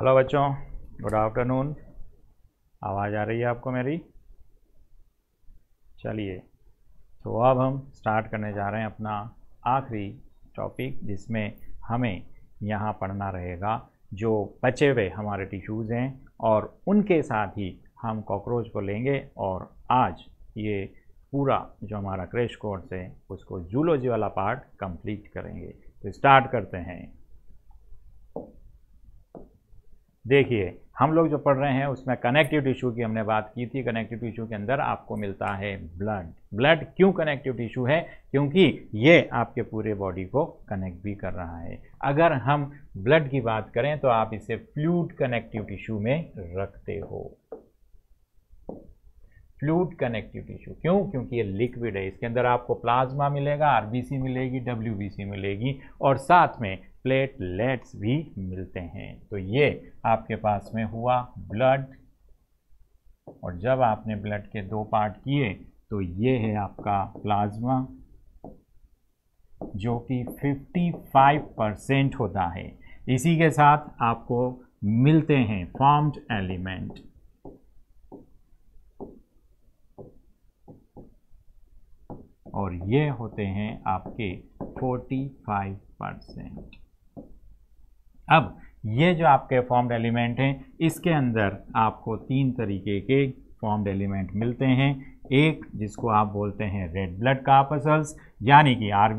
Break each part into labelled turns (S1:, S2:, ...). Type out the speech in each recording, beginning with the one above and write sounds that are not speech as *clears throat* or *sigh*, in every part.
S1: Hello बच्चों good afternoon आवाज़ आ रही है आपको मेरी चलिए तो अब हम स्टार्ट करने जा रहे हैं अपना आखिरी टॉपिक जिसमें हमें यहाँ पढ़ना रहेगा जो बचे हुए हमारे टिश्यूज़ हैं और उनके साथ ही हम कॉकरोच को लेंगे और आज ये पूरा जो हमारा क्रेश कोर्स है उसको जूलॉजी वाला पार्ट कंप्लीट करेंगे तो स्टार्ट करते हैं देखिए हम लोग जो पढ़ रहे हैं उसमें कनेक्टिव टिश्यू की हमने बात की थी कनेक्टिव टिश्यू के अंदर आपको मिलता है ब्लड ब्लड क्यों कनेक्टिव टिश्यू है क्योंकि ये आपके पूरे बॉडी को कनेक्ट भी कर रहा है अगर हम ब्लड की बात करें तो आप इसे फ्लूड कनेक्टिव टिश्यू में रखते हो फ्लूड कनेक्टिव टिश्यू क्यों क्योंकि ये लिक्विड है इसके अंदर आपको प्लाज्मा मिलेगा आरबीसी मिलेगी डब्ल्यूबीसी मिलेगी और साथ में प्लेटलेट्स भी मिलते हैं तो ये आपके पास में हुआ ब्लड और जब आपने ब्लड के दो पार्ट किए तो ये है आपका प्लाज्मा जो कि 55 परसेंट होता है इसी के साथ आपको मिलते हैं फॉर्म्ड एलिमेंट और ये होते हैं आपके 45 परसेंट अब ये जो आपके फॉर्म्ड एलिमेंट हैं इसके अंदर आपको तीन तरीके के फॉर्म्ड एलिमेंट मिलते हैं एक जिसको आप बोलते हैं रेड ब्लड कार्पसल्स यानी कि आर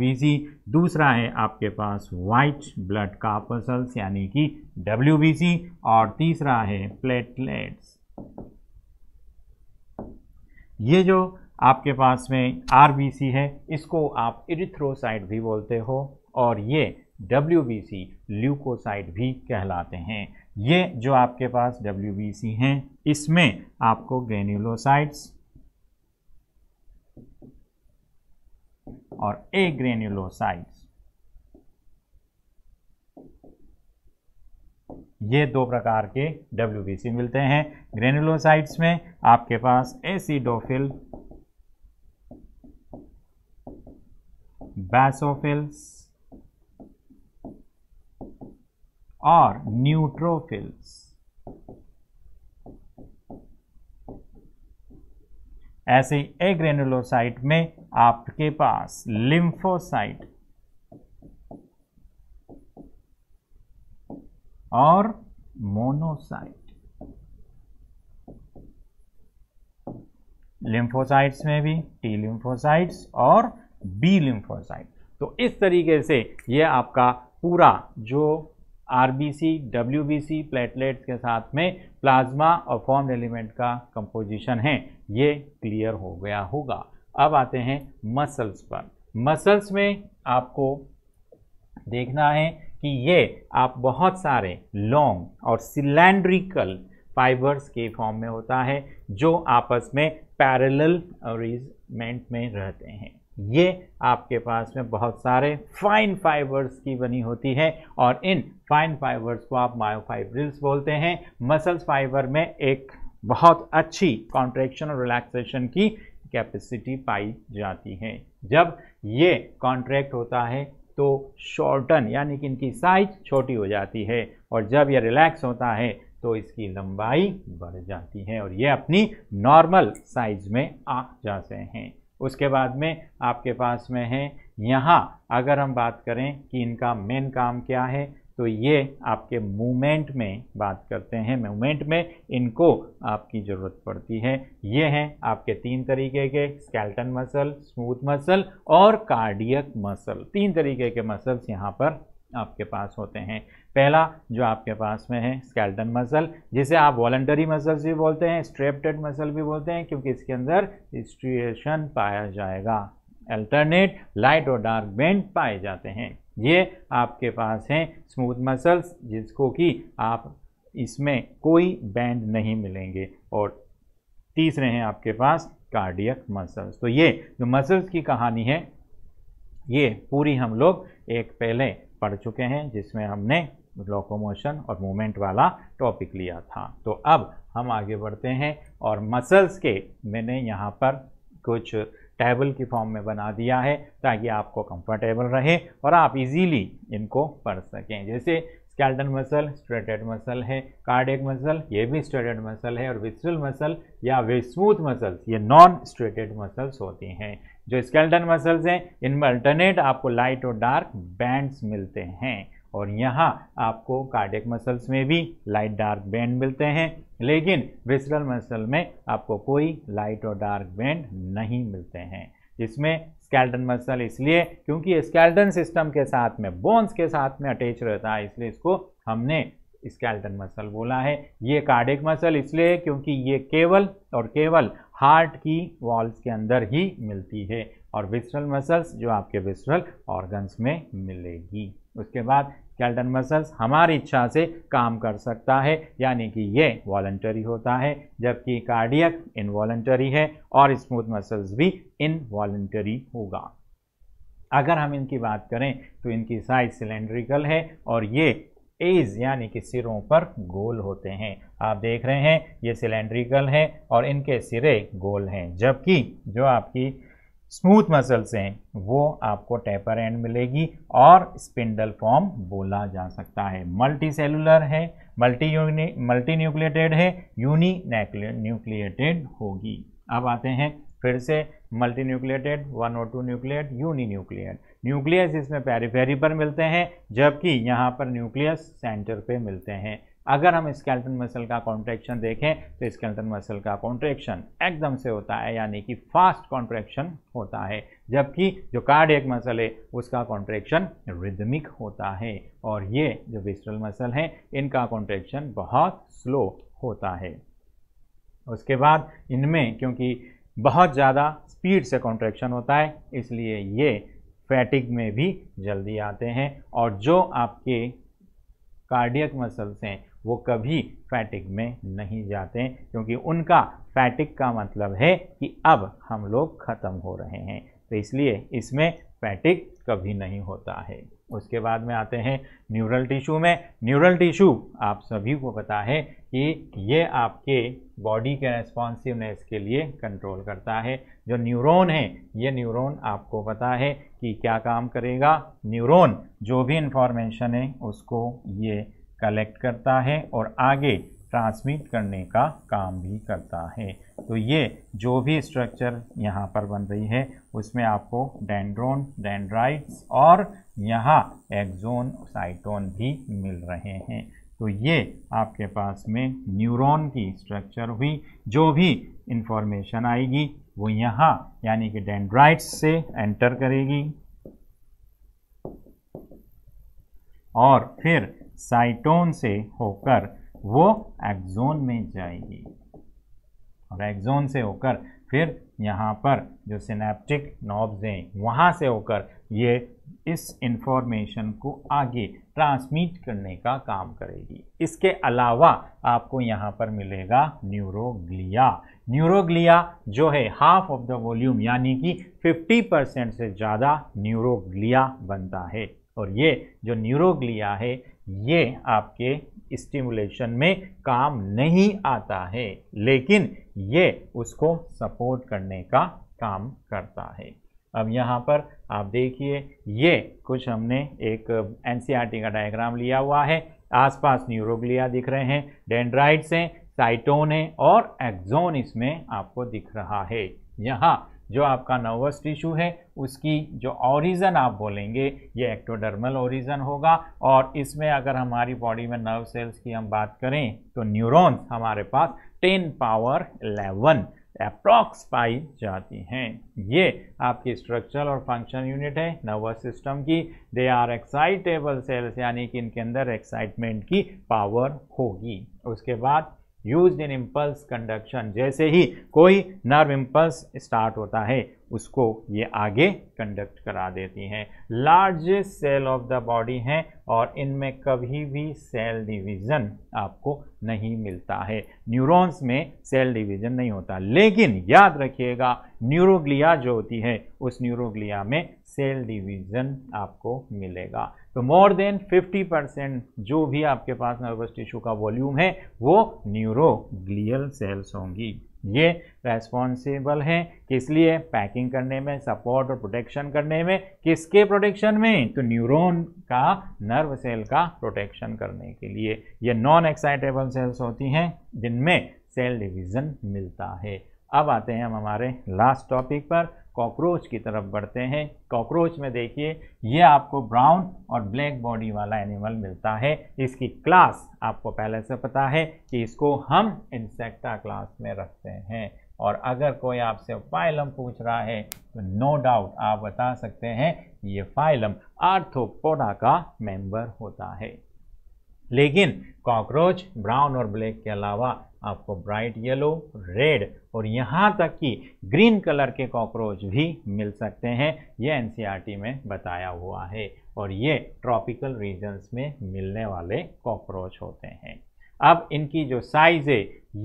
S1: दूसरा है आपके पास वाइट ब्लड कार्पसल्स यानी कि डब्ल्यू और तीसरा है प्लेटलेट्स ये जो आपके पास में आर है इसको आप इरिथ्रोसाइट भी बोलते हो और ये डब्ल्यू ल्यूकोसाइट भी कहलाते हैं ये जो आपके पास डब्ल्यू हैं इसमें आपको ग्रेन्यूलोसाइट्स और ए ग्रेन्यूलोसाइट्स ये दो प्रकार के डब्ल्यू मिलते हैं ग्रेन्यूलोसाइट्स में आपके पास एसिडोफिल बैसोफिल्स or neutrophils. ऐसे एग्रेनुलोसाइट में आपके पास लिम्फोसाइट और मोनोसाइट लिम्फोसाइट्स में भी टी लिम्फोसाइट्स और बी लिम्फोसाइट तो इस तरीके से यह आपका पूरा जो आरबीसी डब्ल्यूबीसी प्लेटलेट्स के साथ में प्लाज्मा और फॉर्म एलिमेंट का कंपोजिशन है ये क्लियर हो गया होगा अब आते हैं मसल्स पर मसल्स में आपको देखना है कि ये आप बहुत सारे लॉन्ग और सिलेंड्रिकल फाइबर्स के फॉर्म में होता है जो आपस में पैरेलल अरेंजमेंट में रहते हैं ये आपके पास में बहुत सारे फाइन फाइबर्स की बनी होती है और इन फाइन फाइबर्स को आप मायोफाइब्रिल्स बोलते हैं मसल्स फाइबर में एक बहुत अच्छी कॉन्ट्रेक्शन और रिलैक्सेशन की कैपेसिटी पाई जाती है जब ये कॉन्ट्रैक्ट होता है तो शॉर्टन यानी कि इनकी साइज छोटी हो जाती है और जब यह रिलैक्स होता है तो इसकी लंबाई बढ़ जाती है और ये अपनी नॉर्मल साइज में आ जाते हैं उसके बाद में आपके पास में है यहाँ अगर हम बात करें कि इनका मेन काम क्या है तो ये आपके मूवमेंट में बात करते हैं मूवमेंट में इनको आपकी ज़रूरत पड़ती है ये हैं आपके तीन तरीके के स्केल्टन मसल स्मूथ मसल और कार्डियक मसल तीन तरीके के मसल्स यहाँ पर आपके पास होते हैं पहला जो आपके पास में है स्केल्टन मसल जिसे आप वॉलेंटरी मसल्स भी बोलते हैं स्ट्रेप्टेड मसल भी बोलते हैं क्योंकि इसके अंदर स्ट्रिएशन पाया जाएगा अल्टरनेट लाइट और डार्क बैंड पाए जाते हैं ये आपके पास हैं स्मूथ मसल्स जिसको कि आप इसमें कोई बैंड नहीं मिलेंगे और तीसरे हैं आपके पास कार्डियक मसल्स तो ये जो मसल्स की कहानी है ये पूरी हम लोग एक पहले पढ़ चुके हैं जिसमें हमने लोकोमोशन और मूवमेंट वाला टॉपिक लिया था तो अब हम आगे बढ़ते हैं और मसल्स के मैंने यहाँ पर कुछ टेबल की फॉर्म में बना दिया है ताकि आपको कंफर्टेबल रहे और आप इजीली इनको पढ़ सकें जैसे स्कैल्टन मसल स्ट्रेटेड मसल है कार्डिक मसल ये भी स्ट्रेटेड मसल है और विस्टल मसल या विस्मूथ मसल्स ये नॉन स्ट्रेटेड मसल्स होती हैं जो स्केल्टन मसल्स हैं इनमें अल्टरनेट आपको लाइट और डार्क बैंड्स मिलते हैं और यहाँ आपको कार्डिक मसल्स में भी लाइट डार्क बैंड मिलते हैं लेकिन विसरल मसल में आपको कोई लाइट और डार्क बैंड नहीं मिलते हैं इसमें स्केल्टन मसल इसलिए क्योंकि स्केल्टन सिस्टम के साथ में बोन्स के साथ में अटैच रहता है इसलिए इसको हमने स्केल्टन मसल बोला है ये कार्डिक मसल इसलिए क्योंकि ये केवल और केवल हार्ट की वॉल्स के अंदर ही मिलती है और विसरल मसल्स जो आपके विसरल ऑर्गन्स में मिलेगी उसके बाद स्केल्टन मसल्स हमारी इच्छा से काम कर सकता है यानी कि ये वॉलेंटरी होता है जबकि कार्डियक इनवॉलेंटरी है और स्मूथ मसल्स भी इनवॉलंटरी होगा अगर हम इनकी बात करें तो इनकी साइज सिलेंड्रिकल है और ये एज यानी कि सिरों पर गोल होते हैं आप देख रहे हैं ये सिलेंड्रिकल है और इनके सिरे गोल हैं जबकि जो आपकी स्मूथ मसल्स हैं वो आपको टेपर एंड मिलेगी और स्पिंडल फॉर्म बोला जा सकता है मल्टी सेलुलर है मल्टी यूनि मल्टी न्यूक्लिएटेड है यूनि न्यूक्लिएटेड होगी अब आते हैं फिर से मल्टी न्यूक्लिएटेड वन और two nucleate uni nucleate nucleus इसमें पेरीफेरी पर मिलते हैं जबकि यहाँ पर न्यूक्लियस सेंटर पे मिलते हैं अगर हम स्केल्टन मसल का कॉन्ट्रेक्शन देखें तो स्केल्टन मसल का कॉन्ट्रेक्शन एकदम से होता है यानी कि फास्ट कॉन्ट्रेक्शन होता है जबकि जो कार्डियक मसल है उसका कॉन्ट्रेक्शन रिदमिक होता है और ये जो विस्ट्रल मसल हैं इनका कॉन्ट्रेक्शन बहुत स्लो होता है उसके बाद इनमें क्योंकि बहुत ज़्यादा स्पीड से कॉन्ट्रेक्शन होता है इसलिए ये फैटिक में भी जल्दी आते हैं और जो आपके कार्डियक मसल्स हैं वो कभी फैटिक में नहीं जाते क्योंकि उनका फैटिक का मतलब है कि अब हम लोग ख़त्म हो रहे हैं तो इसलिए इसमें फैटिक कभी नहीं होता है उसके बाद में आते हैं न्यूरल टिश्यू में न्यूरल टिश्यू आप सभी को पता है कि ये आपके बॉडी के रेस्पॉन्सिवनेस के लिए कंट्रोल करता है जो न्यूरॉन है ये न्यूरॉन आपको पता है कि क्या काम करेगा न्यूरॉन जो भी इंफॉर्मेशन है उसको ये कलेक्ट करता है और आगे ट्रांसमिट करने का काम भी करता है तो ये जो भी स्ट्रक्चर यहाँ पर बन रही है उसमें आपको डेंड्रोन डेंड्राइट्स और यहाँ एक्जोन साइटोन भी मिल रहे हैं तो ये आपके पास में न्यूरॉन की स्ट्रक्चर हुई जो भी इंफॉर्मेशन आएगी वो यहाँ यानी कि डेंड्राइट्स से एंटर करेगी और फिर साइटोन से होकर वो एक्जोन में जाएगी और एक्जोन से होकर फिर यहाँ पर जो सिनेप्टिक नॉब्स हैं वहाँ से होकर ये इस इंफॉर्मेशन को आगे ट्रांसमिट करने का काम करेगी इसके अलावा आपको यहाँ पर मिलेगा न्यूरोग्लिया न्यूरोग्लिया जो है हाफ ऑफ द वॉल्यूम यानी कि 50 परसेंट से ज़्यादा न्यूरोग्लिया बनता है और ये जो न्यूरोग्लिया है ये आपके स्टिमुलेशन में काम नहीं आता है लेकिन ये उसको सपोर्ट करने का काम करता है अब यहाँ पर आप देखिए ये कुछ हमने एक एन e का डायग्राम लिया हुआ है आसपास न्यूरोग्लिया दिख रहे हैं डेंड्राइड्स हैं साइटोन है और एक्जोन इसमें आपको दिख रहा है यहाँ जो आपका नर्वस टिश्यू है उसकी जो ओरिज़न आप बोलेंगे ये एक्टोडर्मल ओरिज़न होगा और इसमें अगर हमारी बॉडी में नर्व सेल्स की हम बात करें तो न्यूरॉन्स हमारे पास टेन पावर एलेवन अप्रॉक्स पाई जाती हैं ये आपकी स्ट्रक्चरल और फंक्शन यूनिट है नर्वस सिस्टम की दे आर एक्साइटेबल सेल्स यानी कि इनके अंदर एक्साइटमेंट की पावर होगी उसके बाद यूज इन इम्पल्स कंडक्शन जैसे ही कोई नर्व इम्पल्स स्टार्ट होता है उसको ये आगे कंडक्ट करा देती हैं largest cell of the body हैं और इनमें कभी भी सेल डिवीज़न आपको नहीं मिलता है न्यूरॉन्स में सेल डिवीज़न नहीं होता लेकिन याद रखिएगा न्यूरोग्लिया जो होती है उस न्यूरोग्लिया में सेल डिवीज़न आपको मिलेगा तो मोर देन 50 परसेंट जो भी आपके पास नर्वस टिश्यू का वॉल्यूम है वो न्यूरोग्लियल सेल्स होंगी ये रेस्पॉन्सिबल हैं किस लिए पैकिंग करने में सपोर्ट और प्रोटेक्शन करने में किसके प्रोटेक्शन में तो न्यूरॉन का नर्व सेल का प्रोटेक्शन करने के लिए ये नॉन एक्साइटेबल सेल्स होती हैं जिनमें सेल डिवीज़न मिलता है अब आते हैं हम हमारे लास्ट टॉपिक पर कॉकरोच की तरफ बढ़ते हैं कॉकरोच में देखिए ये आपको ब्राउन और ब्लैक बॉडी वाला एनिमल मिलता है इसकी क्लास आपको पहले से पता है कि इसको हम इंसेक्टा क्लास में रखते हैं और अगर कोई आपसे फाइलम पूछ रहा है तो नो डाउट आप बता सकते हैं ये फाइलम आर्थोपोडा का मेंबर होता है लेकिन कॉकरोच ब्राउन और ब्लैक के अलावा आपको ब्राइट येलो रेड और यहाँ तक कि ग्रीन कलर के कॉकरोच भी मिल सकते हैं ये एन e में बताया हुआ है और ये ट्रॉपिकल रीजन्स में मिलने वाले कॉकरोच होते हैं अब इनकी जो साइज़ है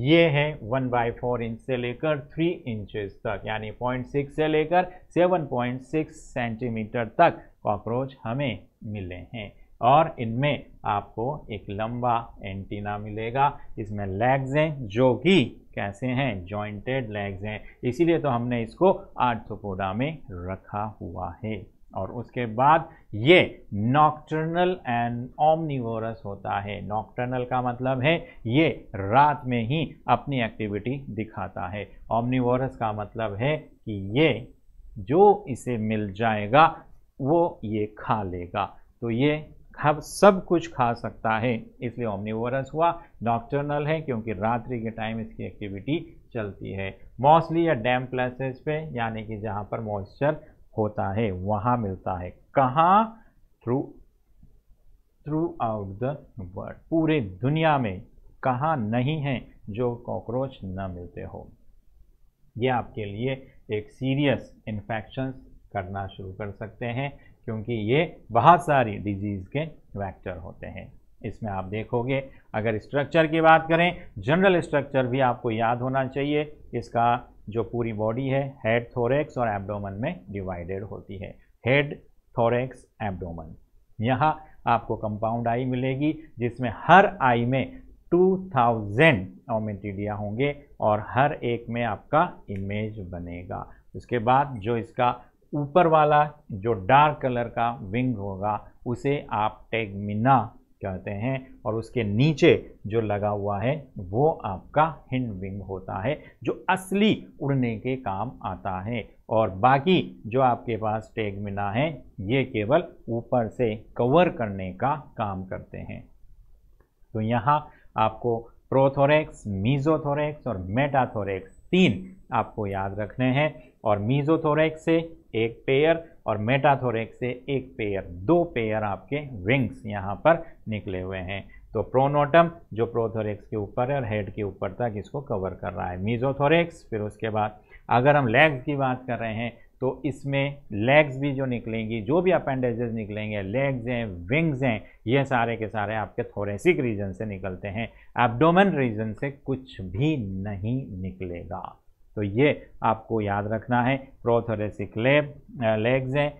S1: ये है वन बाई फोर इंच से लेकर थ्री इंचेस तक यानी पॉइंट सिक्स से लेकर सेवन पॉइंट सिक्स सेंटीमीटर तक कॉकरोच हमें मिले हैं और इनमें आपको एक लंबा एंटीना मिलेगा इसमें लेग्स हैं जो कि कैसे हैं जॉइंटेड लेग्स हैं इसीलिए तो हमने इसको आर्थोपोडा में रखा हुआ है और उसके बाद ये नॉक्टर्नल एंड ओमनिवोरस होता है नॉक्टर्नल का मतलब है ये रात में ही अपनी एक्टिविटी दिखाता है ओमनिवोरस का मतलब है कि ये जो इसे मिल जाएगा वो ये खा लेगा तो ये खब सब कुछ खा सकता है इसलिए ओमनिवरस हुआ नॉक्टर्नल है क्योंकि रात्रि के टाइम इसकी एक्टिविटी चलती है मोस्टली या डैम प्लेसेस पे यानी कि जहाँ पर मॉइस्चर होता है वहाँ मिलता है कहाँ through throughout the world पूरे दुनिया में कहाँ नहीं है जो कॉकरोच न मिलते हो ये आपके लिए एक सीरियस इन्फेक्शंस करना शुरू कर सकते हैं क्योंकि ये बहुत सारी डिजीज़ के वैक्टर होते हैं इसमें आप देखोगे अगर स्ट्रक्चर की बात करें जनरल स्ट्रक्चर भी आपको याद होना चाहिए इसका जो पूरी बॉडी है हेड थोरेक्स और एब्डोमन में डिवाइडेड होती है हेड थोरेक्स एब्डोमन यहाँ आपको कंपाउंड आई मिलेगी जिसमें हर आई में 2000 थाउजेंड ओमेटीडिया होंगे और हर एक में आपका इमेज बनेगा उसके बाद जो इसका ऊपर वाला जो डार्क कलर का विंग होगा उसे आप टेगमिना कहते हैं और उसके नीचे जो लगा हुआ है वो आपका हिंड विंग होता है जो असली उड़ने के काम आता है और बाकी जो आपके पास टेगमिना है ये केवल ऊपर से कवर करने का काम करते हैं तो यहाँ आपको प्रोथोरेक्स मीजोथोरेक्स और मेटाथोरेक्स तीन आपको याद रखने हैं और मीजोथोरेक्स से एक पेयर और मेटाथोरेक से एक पेयर दो पेयर आपके विंग्स यहाँ पर निकले हुए हैं तो प्रोनोटम जो प्रोथोरेक्स के ऊपर है और हेड के ऊपर तक इसको कवर कर रहा है मीजोथोरेक्स फिर उसके बाद अगर हम लेग्स की बात कर रहे हैं तो इसमें लेग्स भी जो निकलेंगी जो भी अपेंडेजेस निकलेंगे लेग्स हैं विंग्स हैं ये सारे के सारे आपके थोरेसिक रीजन से निकलते हैं एबडोमन रीजन से कुछ भी नहीं निकलेगा तो ये आपको याद रखना है प्रोथोरेसिक लेब लेग्स हैं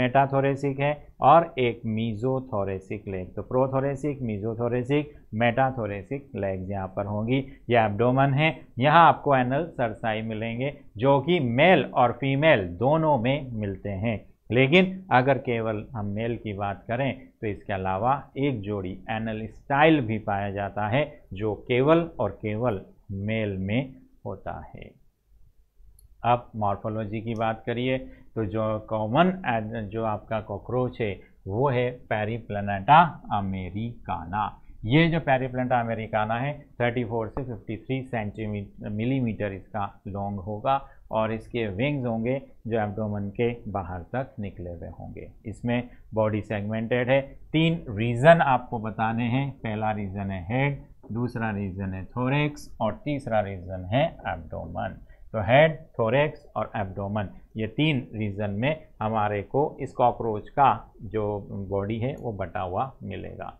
S1: मेटाथोरेसिक है और एक मीजोथोरेसिक लेग तो प्रोथोरेसिक मीजोथोरेसिक मेटाथोरेसिक लेग्स यहाँ पर होंगी ये एब्डोमन है यहाँ आपको एनल सरसाई मिलेंगे जो कि मेल और फीमेल दोनों में मिलते हैं लेकिन अगर केवल हम मेल की बात करें तो इसके अलावा एक जोड़ी एनल स्टाइल भी पाया जाता है जो केवल और केवल मेल में होता है अब मॉर्फोलॉजी की बात करिए तो जो कॉमन जो आपका कॉकरोच है वो है पैरीप्लनेटा अमेरिकाना ये जो पैरीप्लनेटा अमेरिकाना है 34 से 53 सेंटीमीटर मिलीमीटर इसका लॉन्ग होगा और इसके विंग्स होंगे जो एब्डोमन के बाहर तक निकले हुए होंगे इसमें बॉडी सेगमेंटेड है तीन रीज़न आपको बताने हैं पहला रीज़न है हेड दूसरा रीज़न है थोरेक्स और तीसरा रीज़न है एब्डोमन तो हेड थोरेक्स और एब्डोमन ये तीन रीजन में हमारे को इस कॉकरोच का जो बॉडी है वो बटा हुआ मिलेगा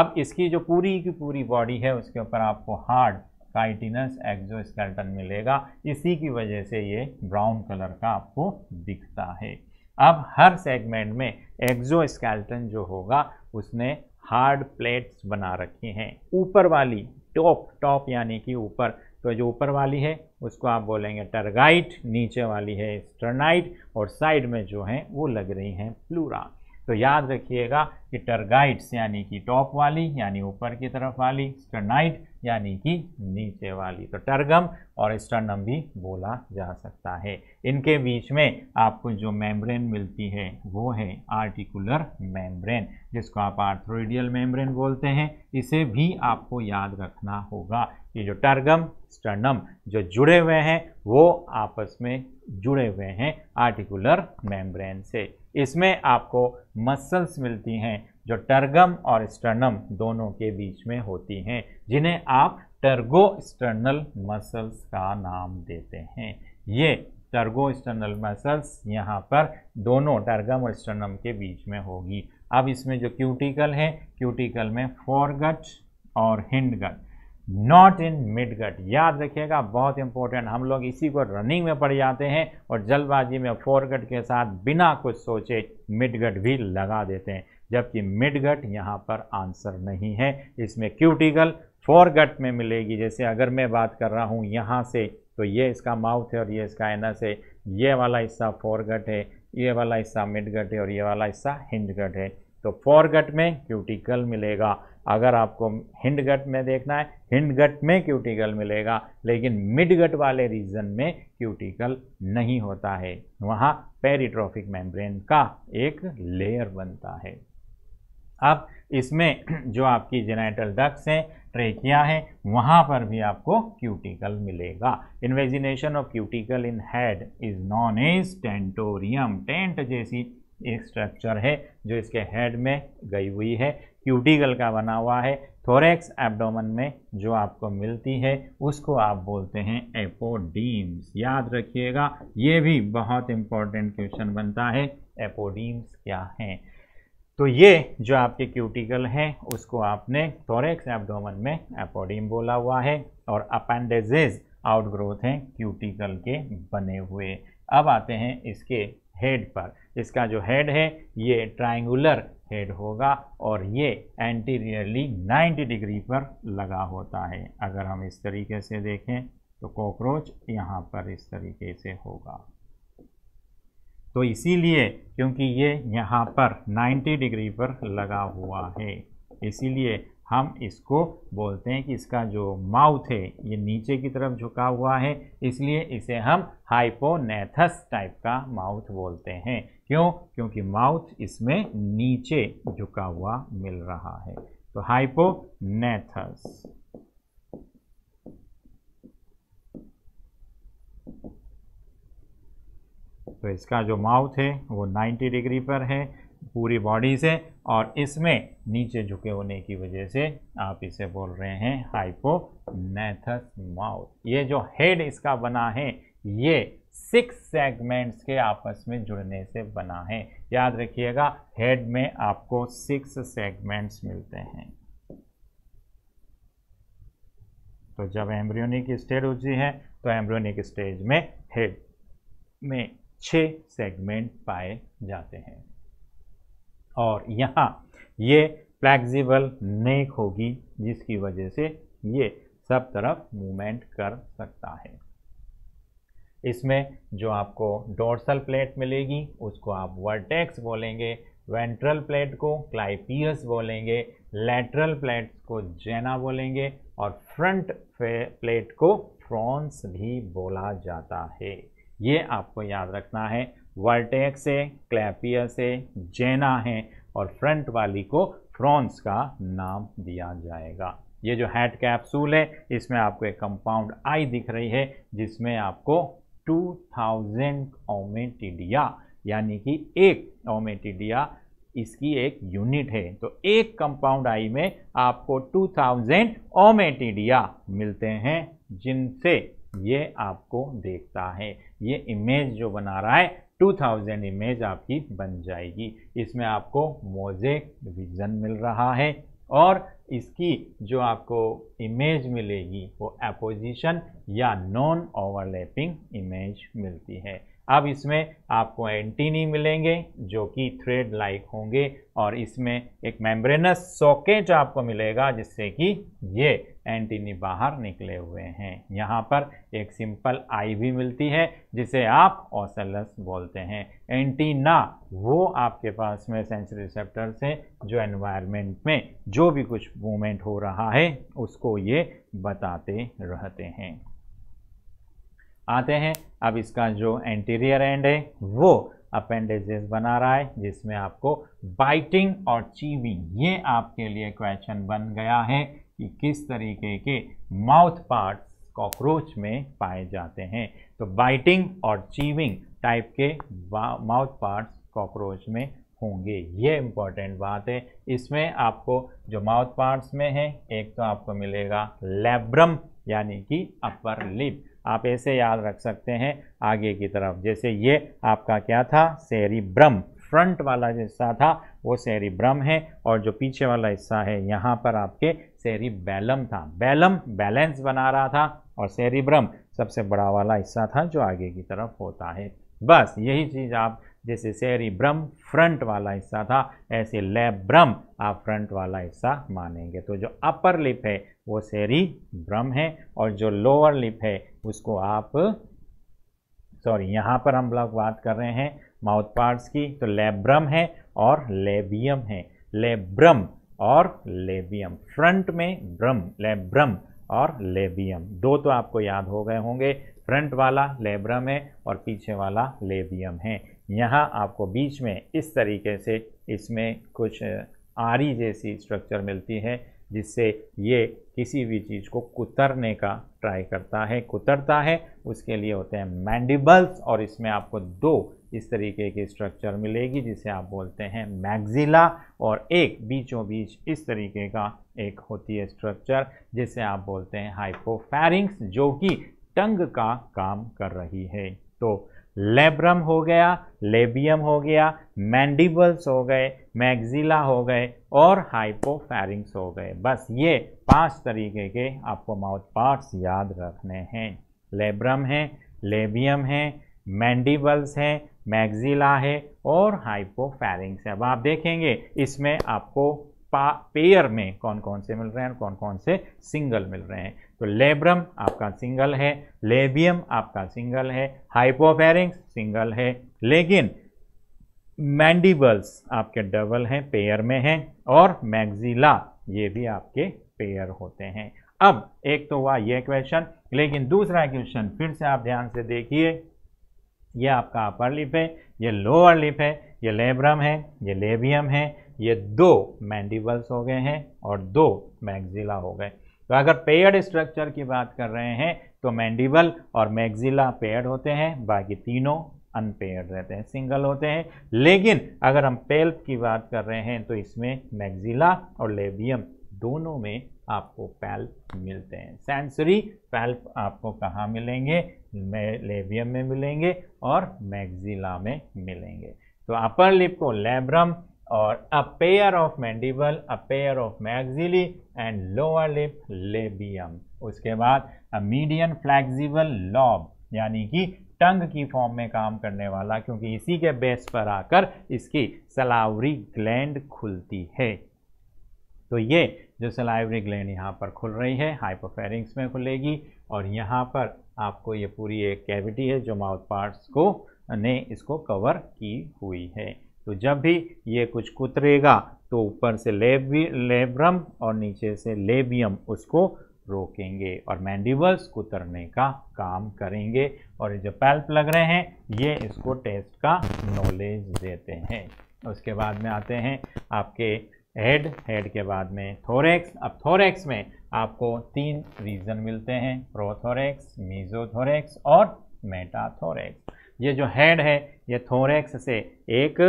S1: अब इसकी जो पूरी की पूरी बॉडी है उसके ऊपर आपको हार्ड काइटिनस एक्जोस्केल्टन मिलेगा इसी की वजह से ये ब्राउन कलर का आपको दिखता है अब हर सेगमेंट में एक्जोस्केल्टन जो होगा उसने हार्ड प्लेट्स बना रखी हैं ऊपर वाली टॉप टॉप यानी कि ऊपर तो जो ऊपर वाली है उसको आप बोलेंगे टर्गाइट नीचे वाली है स्टर्नाइट और साइड में जो है वो लग रही हैं प्लूरा तो याद रखिएगा कि टर्गाइट्स यानी कि टॉप वाली यानी ऊपर की तरफ वाली स्टर्नाइट यानी कि नीचे वाली तो टर्गम और स्टर्नम भी बोला जा सकता है इनके बीच में आपको जो मेम्ब्रेन मिलती है वो है आर्टिकुलर मेम्ब्रेन जिसको आप आर्थ्रोइडियल मेम्ब्रेन बोलते हैं इसे भी आपको याद रखना होगा ये जो टर्गम स्टर्नम जो जुड़े हुए हैं वो आपस में जुड़े हुए हैं आर्टिकुलर मेम्ब्रेन से इसमें आपको मसल्स मिलती हैं जो टर्गम और स्टर्नम दोनों के बीच में होती हैं जिन्हें आप टर्गो स्टर्नल मसल्स का नाम देते हैं ये टर्गो स्टर्नल मसल्स यहाँ पर दोनों टर्गम और स्टर्नम के बीच में होगी अब इसमें जो क्यूटिकल है क्यूटिकल में फोरगट और hindgut not in mid gut याद रखिएगा बहुत इंपॉर्टेंट हम लोग इसी को रनिंग में पड़ जाते हैं और जल्दबाजी में फोरगट के साथ बिना कुछ सोचे मिड गट भी लगा देते हैं जबकि मिड गट यहाँ पर आंसर नहीं है इसमें क्यूटिकल फोरगट में मिलेगी जैसे अगर मैं बात कर रहा हूँ यहाँ से तो ये इसका माउथ है और ये इसका एनस है ये वाला हिस्सा फोरगट है ये वाला हिस्सा मिड गट है और ये वाला हिस्सा हिंज गट है तो फोरगट में क्यूटिकल मिलेगा अगर आपको हिंड गट में देखना है हिंड गट में क्यूटिकल मिलेगा लेकिन मिड गट वाले रीजन में क्यूटिकल नहीं होता है वहाँ पेरिट्रॉफिक मेम्ब्रेन का एक लेयर बनता है अब इसमें *clears throat* जो आपकी जेनाइटल डक्स हैं ट्रेकिया हैं वहाँ पर भी आपको क्यूटिकल मिलेगा invagination of cuticle in head is known as tentorium tent जैसी एक स्ट्रक्चर है जो इसके हेड में गई हुई है क्यूटिकल का बना हुआ है थोरेक्स एब्डोमन में जो आपको मिलती है उसको आप बोलते हैं एपोडीम्स याद रखिएगा ये भी बहुत इंपॉर्टेंट क्वेश्चन बनता है एपोडीम्स क्या हैं तो ये जो आपके क्यूटिकल हैं उसको आपने थोरेक्स एब्डोमन में एपोडीम बोला हुआ है और अपेंडेजेज आउटग्रोथ हैं क्यूटिकल के बने हुए अब आते हैं इसके हेड पर इसका जो हेड है ये ट्राइंगुलर हेड होगा और ये एंटीरियरली 90 डिग्री पर लगा होता है अगर हम इस तरीके से देखें तो कॉकरोच यहाँ पर इस तरीके से होगा तो इसीलिए क्योंकि ये यहाँ पर 90 डिग्री पर लगा हुआ है इसीलिए हम इसको बोलते हैं कि इसका जो माउथ है ये नीचे की तरफ झुका हुआ है इसलिए इसे हम हाइपोनेथस टाइप का माउथ बोलते हैं क्यों क्योंकि माउथ इसमें नीचे झुका हुआ मिल रहा है तो हाइपोनेथस तो इसका जो माउथ है वो 90 डिग्री पर है पूरी बॉडी से और इसमें नीचे झुके होने की वजह से आप इसे बोल रहे हैं हाइपोनेथस माउथ ये जो हेड इसका बना है ये सिक्स सेगमेंट्स के आपस में जुड़ने से बना है याद रखिएगा हेड में आपको सिक्स सेगमेंट्स मिलते हैं तो जब एम्ब्रियोनिक स्टेज होती है तो एम्ब्रियोनिक स्टेज में हेड में छह सेगमेंट पाए जाते हैं और यहाँ ये फ्लैक्सिबल नेक होगी जिसकी वजह से ये सब तरफ मूवमेंट कर सकता है इसमें जो आपको डोर्सल प्लेट मिलेगी उसको आप वर्टेक्स बोलेंगे वेंट्रल प्लेट को क्लाइपियस बोलेंगे लेटरल प्लेट को जेना बोलेंगे और फ्रंट प्लेट को फ्रॉन्स भी बोला जाता है ये आपको याद रखना है वर्टेक्स है क्लैपियस है जेना है और फ्रंट वाली को फ्रॉन्स का नाम दिया जाएगा ये जो हैड कैप्सूल है इसमें आपको एक कंपाउंड आई दिख रही है जिसमें आपको 2000 ओमेटिडिया यानी कि एक ओमेटिडिया इसकी एक यूनिट है तो एक कंपाउंड आई में आपको 2000 ओमेटिडिया मिलते हैं जिनसे ये आपको देखता है ये इमेज जो बना रहा है 2000 इमेज आपकी बन जाएगी इसमें आपको मोजेक विजन मिल रहा है और इसकी जो आपको इमेज मिलेगी वो अपोजिशन या नॉन ओवरलैपिंग इमेज मिलती है अब इसमें आपको एंटीनी मिलेंगे जो कि थ्रेड लाइक होंगे और इसमें एक मेम्ब्रेनस सॉकेट आपको मिलेगा जिससे कि ये एंटीनी बाहर निकले हुए हैं यहाँ पर एक सिंपल आई भी मिलती है जिसे आप ओसलस बोलते हैं एंटीना वो आपके पास में सेंसरी रिसेप्टर से जो एनवायरनमेंट में जो भी कुछ मूवमेंट हो रहा है उसको ये बताते रहते हैं आते हैं अब इसका जो एंटीरियर एंड है वो अपेंडेजेस बना रहा है जिसमें आपको बाइटिंग और चीविंग ये आपके लिए क्वेश्चन बन गया है कि किस तरीके के माउथ पार्ट्स कॉकरोच में पाए जाते हैं तो बाइटिंग और चीविंग टाइप के माउथ पार्ट्स कॉकरोच में होंगे ये इम्पॉर्टेंट बात है इसमें आपको जो माउथ पार्ट्स में है एक तो आपको मिलेगा लेब्रम यानी कि अपर लिप आप ऐसे याद रख सकते हैं आगे की तरफ जैसे ये आपका क्या था शहरी ब्रह्म फ्रंट वाला हिस्सा था वो शहरी ब्रह्म है और जो पीछे वाला हिस्सा है यहाँ पर आपके शहरी बैलम था बैलम बैलेंस बना रहा था और शहरी ब्रह्म सबसे बड़ा वाला हिस्सा था जो आगे की तरफ होता है बस यही चीज़ आप जैसे शहरी ब्रह्म फ्रंट वाला हिस्सा था ऐसे लैब ब्रह्म आप फ्रंट वाला हिस्सा मानेंगे तो जो अपर लिप है वो शहरी ब्रह्म है और जो लोअर लिप है उसको आप सॉरी यहाँ पर हम लोग बात कर रहे हैं माउथ पार्ट्स की तो लेब्रम है और लेबियम है लेब्रम और लेबियम फ्रंट में ब्रम लेब्रम और लेबियम दो तो आपको याद हो गए होंगे फ्रंट वाला लेब्रम है और पीछे वाला लेबियम है यहाँ आपको बीच में इस तरीके से इसमें कुछ आरी जैसी स्ट्रक्चर मिलती है जिससे ये किसी भी चीज़ को कुतरने का ट्राई करता है कुतरता है उसके लिए होते हैं मैंडिबल्स और इसमें आपको दो इस तरीके की स्ट्रक्चर मिलेगी जिसे आप बोलते हैं मैग्जिला और एक बीचों बीच इस तरीके का एक होती है स्ट्रक्चर जिसे आप बोलते हैं हाइपोफेरिंग्स जो कि टंग का काम कर रही है तो लेब्रम हो गया लेबियम हो गया मैंडिबल्स हो गए मैग्ज़िला हो गए और हाइपोफेरिंग्स हो गए बस ये पांच तरीके के आपको माउथ पार्ट्स याद रखने हैं लेब्रम है लेबियम है मैंडिबल्स है मैग्जिला है और हाइपोफेरिंग्स है अब आप देखेंगे इसमें आपको पेयर में कौन कौन से मिल रहे हैं और कौन कौन से सिंगल मिल रहे हैं तो लेब्रम आपका सिंगल है लेबियम आपका सिंगल है हाइपोफेरिंग सिंगल है लेकिन मैंडिबल्स आपके डबल हैं पेयर में हैं और मैग्जिला ये भी आपके पेयर होते हैं अब एक तो हुआ ये क्वेश्चन लेकिन दूसरा क्वेश्चन फिर से आप ध्यान से देखिए ये आपका अपर लिप है ये लोअर लिप है ये लेब्रम है ये लेबियम है ये दो मैंडिबल्स हो गए हैं और दो मैग्जिला हो गए तो अगर पेयर्ड स्ट्रक्चर की बात कर रहे हैं तो मैंडिबल और मैगजिला पेयर्ड होते हैं बाकी तीनों अनपेयर्ड रहते हैं सिंगल होते हैं लेकिन अगर हम पेल्प की बात कर रहे हैं तो इसमें मैगजिला और लेबियम दोनों में आपको पैल्प मिलते हैं सेंसरी पैल्प आपको कहाँ मिलेंगे लेबियम में मिलेंगे और मैगजिला में मिलेंगे तो अपर लिप को लेब्रम और a pair of mandible a pair of maxillae and lower lip labium उसके बाद अ मीडियम फ्लैक्सिबल लॉब यानी कि टंग की फॉर्म में काम करने वाला क्योंकि इसी के बेस पर आकर इसकी सलावरी ग्लैंड खुलती है तो ये जो सलाइवरी ग्लैंड यहाँ पर खुल रही है हाइपोफेरिंग्स में खुलेगी और यहाँ पर आपको ये पूरी एक कैविटी है जो माउथ पार्ट्स को ने इसको कवर की हुई है तो जब भी ये कुछ कुतरेगा तो ऊपर से लेब्रम और नीचे से लेबियम उसको रोकेंगे और मैंडिबल्स कुतरने का काम करेंगे और ये जो पैल्प लग रहे हैं ये इसको टेस्ट का नॉलेज देते हैं उसके बाद में आते हैं आपके हेड हेड के बाद में थोरेक्स अब थोरेक्स में आपको तीन रीजन मिलते हैं प्रोथोरेक्स मीजोथोरेक्स और मेटाथोरेक्स ये जो हेड है ये थोरेक्स से एक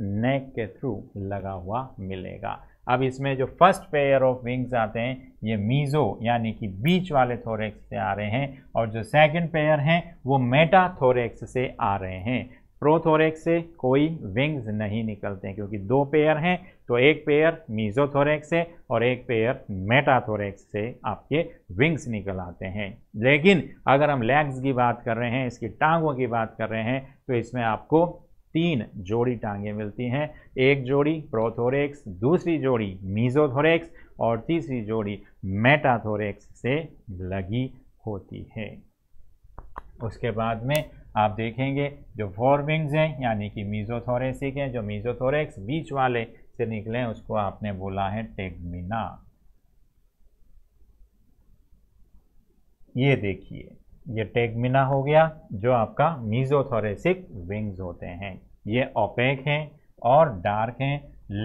S1: नेक के थ्रू लगा हुआ मिलेगा अब इसमें जो फर्स्ट पेयर ऑफ विंग्स आते हैं ये मीजो यानी कि बीच वाले थोरेक्स से आ रहे हैं और जो सेकंड पेयर हैं वो मेटा थोरेक्स से आ रहे हैं प्रोथोरेक्स से कोई विंग्स नहीं निकलते हैं क्योंकि दो पेयर हैं तो एक पेयर मीजोथोरेक्स से और एक पेयर मेटाथोरेक्स से आपके विंग्स निकल आते हैं लेकिन अगर हम लेग्स की बात कर रहे हैं इसकी टांगों की बात कर रहे हैं तो इसमें आपको तीन जोड़ी टांगे मिलती हैं एक जोड़ी प्रोथोरेक्स दूसरी जोड़ी मीजोथोरेक्स और तीसरी जोड़ी मेटाथोरेक्स से लगी होती है उसके बाद में आप देखेंगे जो फोर विंग्स हैं यानी कि मीजोथोरेसिक हैं जो मीजोथोरेक्स बीच वाले से निकले उसको आपने बोला है टेगमिना ये देखिए ये टेगमिना हो गया जो आपका मीजोथोरेसिक विंग्स होते हैं ये ओपेक हैं और डार्क हैं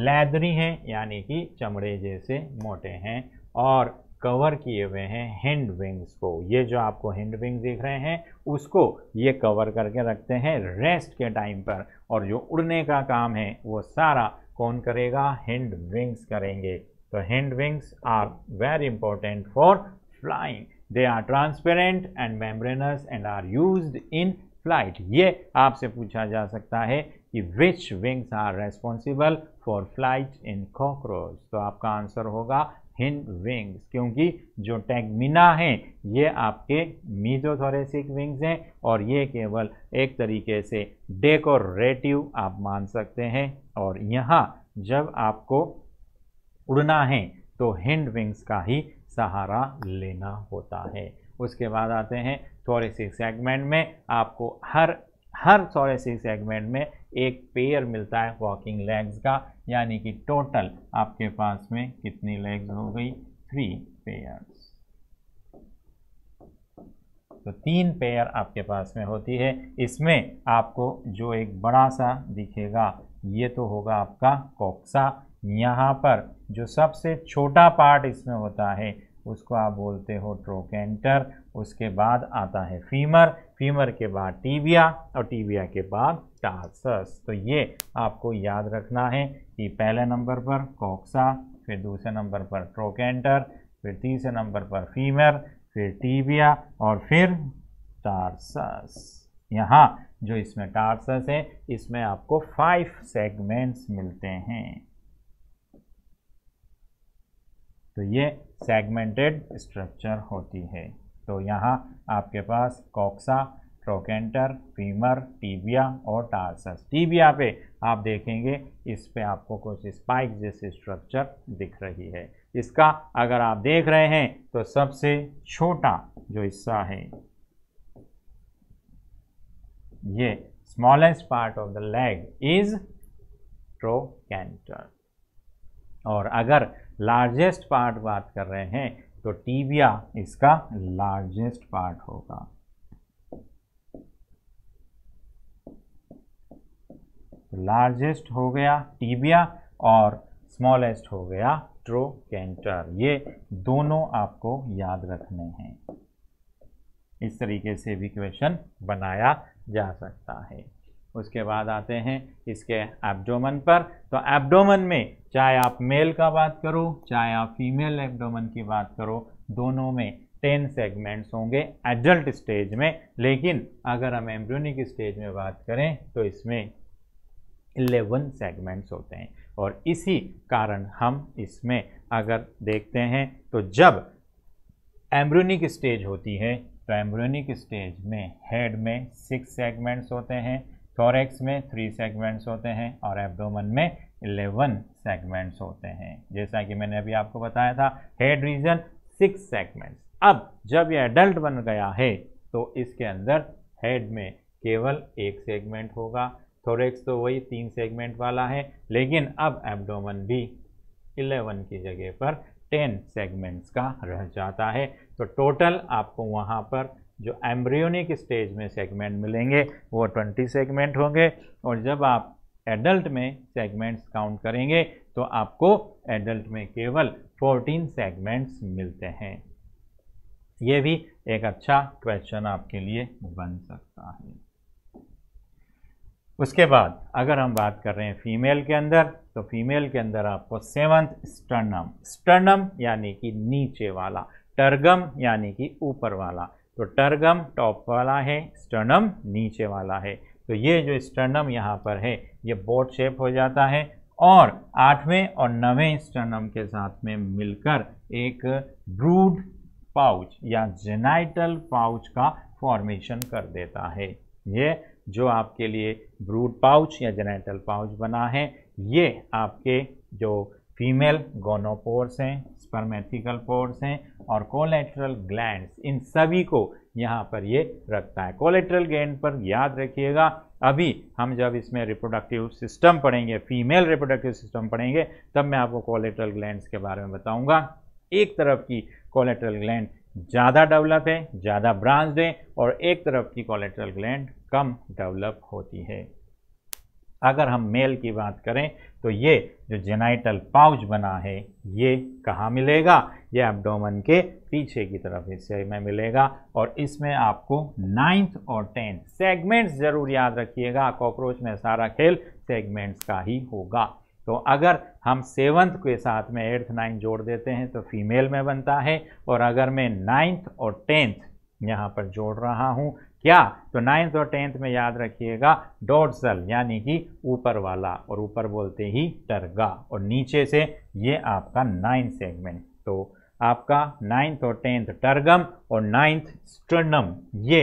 S1: लैदरी हैं यानी कि चमड़े जैसे मोटे हैं और कवर किए हुए हैं हैंड विंग्स को ये जो आपको हैंड विंग्स दिख रहे हैं उसको ये कवर करके रखते हैं रेस्ट के टाइम पर और जो उड़ने का काम है वो सारा कौन करेगा हैंड विंग्स करेंगे तो hind wings are very important for flying they are transparent and membranous and are use in flight ये आपसे पूछा जा सकता है कि which wings are responsible for flight in cockroach तो आपका आंसर होगा हिंड विंग्स क्योंकि जो टैगमिना हैं ये आपके मीजोथोरेसिक विंग्स हैं और ये केवल एक तरीके से डेकोरेटिव आप मान सकते हैं और यहाँ जब आपको उड़ना है तो हिंड विंग्स का ही सहारा लेना होता है उसके बाद आते हैं थोरेसिक सेगमेंट में आपको हर हर थोरेसिक सेगमेंट में एक पेयर मिलता है वॉकिंग लेग्स का यानी कि टोटल आपके पास में कितनी लेग्स हो गई थ्री पेयर्स तो तीन पेयर आपके पास में होती है इसमें आपको जो एक बड़ा सा दिखेगा ये तो होगा आपका कोक्सा यहाँ पर जो सबसे छोटा पार्ट इसमें होता है उसको आप बोलते हो ट्रोकेंटर उसके बाद आता है फीमर फीमर के बाद टीबिया और टीबिया के बाद टार्सस तो ये आपको याद रखना है कि पहले नंबर पर कॉक्सा फिर दूसरे नंबर पर ट्रोकेंटर फिर तीसरे नंबर पर फीमर फिर टीबिया और फिर टार्सस यहाँ जो इसमें टार्सस है इसमें आपको फाइव सेगमेंट्स मिलते हैं तो ये सेगमेंटेड स्ट्रक्चर होती है तो यहाँ आपके पास कॉक्सा ट्रोकेंटर फीमर टीबिया और टार्सस टीबिया पे आप देखेंगे इस पे आपको कुछ स्पाइक जैसी स्ट्रक्चर दिख रही है इसका अगर आप देख रहे हैं तो सबसे छोटा जो हिस्सा है ये smallest part of the leg is trochanter और अगर लार्जेस्ट पार्ट बात कर रहे हैं तो टीबिया इसका लार्जेस्ट पार्ट होगा लार्जेस्ट तो हो गया टीबिया और स्मॉलेस्ट हो गया ट्रोकेंटर ये दोनों आपको याद रखने हैं इस तरीके से भी क्वेश्चन बनाया जा सकता है उसके बाद आते हैं इसके एब्डोमन पर तो एब्डोमन में चाहे आप मेल का बात करो चाहे आप फीमेल एब्डोमन की बात करो दोनों में टेन सेगमेंट्स होंगे एडल्ट स्टेज में लेकिन अगर हम एम्ब्रियोनिक स्टेज में बात करें तो इसमें इलेवन सेगमेंट्स होते हैं और इसी कारण हम इसमें अगर देखते हैं तो जब एम्ब्रियोनिक स्टेज होती है तो एम्ब्रियोनिक स्टेज में हेड में सिक्स सेगमेंट्स होते हैं थोरेक्स में थ्री सेगमेंट्स होते हैं और एब्डोमन में इलेवन सेगमेंट्स होते हैं जैसा कि मैंने अभी आपको बताया था हेड रीजन सिक्स सेगमेंट्स अब जब ये एडल्ट बन गया है तो इसके अंदर हेड में केवल एक सेगमेंट होगा थोरेक्स तो वही तीन सेगमेंट वाला है लेकिन अब एब्डोमन भी 11 की जगह पर 10 सेगमेंट्स का रह जाता है तो टोटल आपको वहाँ पर जो एम्ब्रियोनिक स्टेज में सेगमेंट मिलेंगे वो 20 सेगमेंट होंगे और जब आप एडल्ट में सेगमेंट्स काउंट करेंगे तो आपको एडल्ट में केवल 14 सेगमेंट्स मिलते हैं ये भी एक अच्छा क्वेश्चन आपके लिए बन सकता है उसके बाद अगर हम बात कर रहे हैं फीमेल के अंदर तो फीमेल के अंदर आपको सेवंथ स्टर्नम स्टर्नम यानी कि नीचे वाला टर्गम यानी कि ऊपर वाला तो टर्गम टॉप वाला है स्टर्नम नीचे वाला है तो ये जो स्टर्नम यहाँ पर है ये बोट शेप हो जाता है और आठवें और नवें स्टर्नम के साथ में मिलकर एक ब्रूड पाउच या जेनाइटल पाउच का फॉर्मेशन कर देता है ये जो आपके लिए ब्रूड पाउच या जेनाइटल पाउच बना है ये आपके जो फीमेल गोनोपोर्स हैं स्पर्मेथिकल पोर्स हैं और कोलेट्रल ग्लैंड्स इन सभी को यहाँ पर ये रखता है कोलेट्रल ग्लैंड पर याद रखिएगा अभी हम जब इसमें रिप्रोडक्टिव सिस्टम पढ़ेंगे फीमेल रिप्रोडक्टिव सिस्टम पढ़ेंगे तब मैं आपको कोलेट्रल ग्लैंड के बारे में बताऊंगा एक तरफ की कोलेट्रल ग्लैंड ज़्यादा डेवलप है ज़्यादा ब्रांच है और एक तरफ की कोलेट्रल ग्लैंड कम डेवलप होती है अगर हम मेल की बात करें तो ये जो जेनाइटल पाउच बना है ये कहाँ मिलेगा ये एब्डोमन के पीछे की तरफ हिस्से में मिलेगा और इसमें आपको नाइन्थ और टेंथ सेगमेंट्स ज़रूर याद रखिएगा कॉकरोच में सारा खेल सेगमेंट्स का ही होगा तो अगर हम सेवन्थ के साथ में एट्थ नाइन्थ जोड़ देते हैं तो फीमेल में बनता है और अगर मैं नाइन्थ और टेंथ यहाँ पर जोड़ रहा हूँ क्या तो नाइन्थ और टेंथ में याद रखिएगा डॉट सल यानी कि ऊपर वाला और ऊपर बोलते ही टर्गा और नीचे से ये आपका नाइन्थ सेगमेंट तो आपका नाइन्थ और टेंथ टर्गम और नाइन्थ स्ट्रनम ये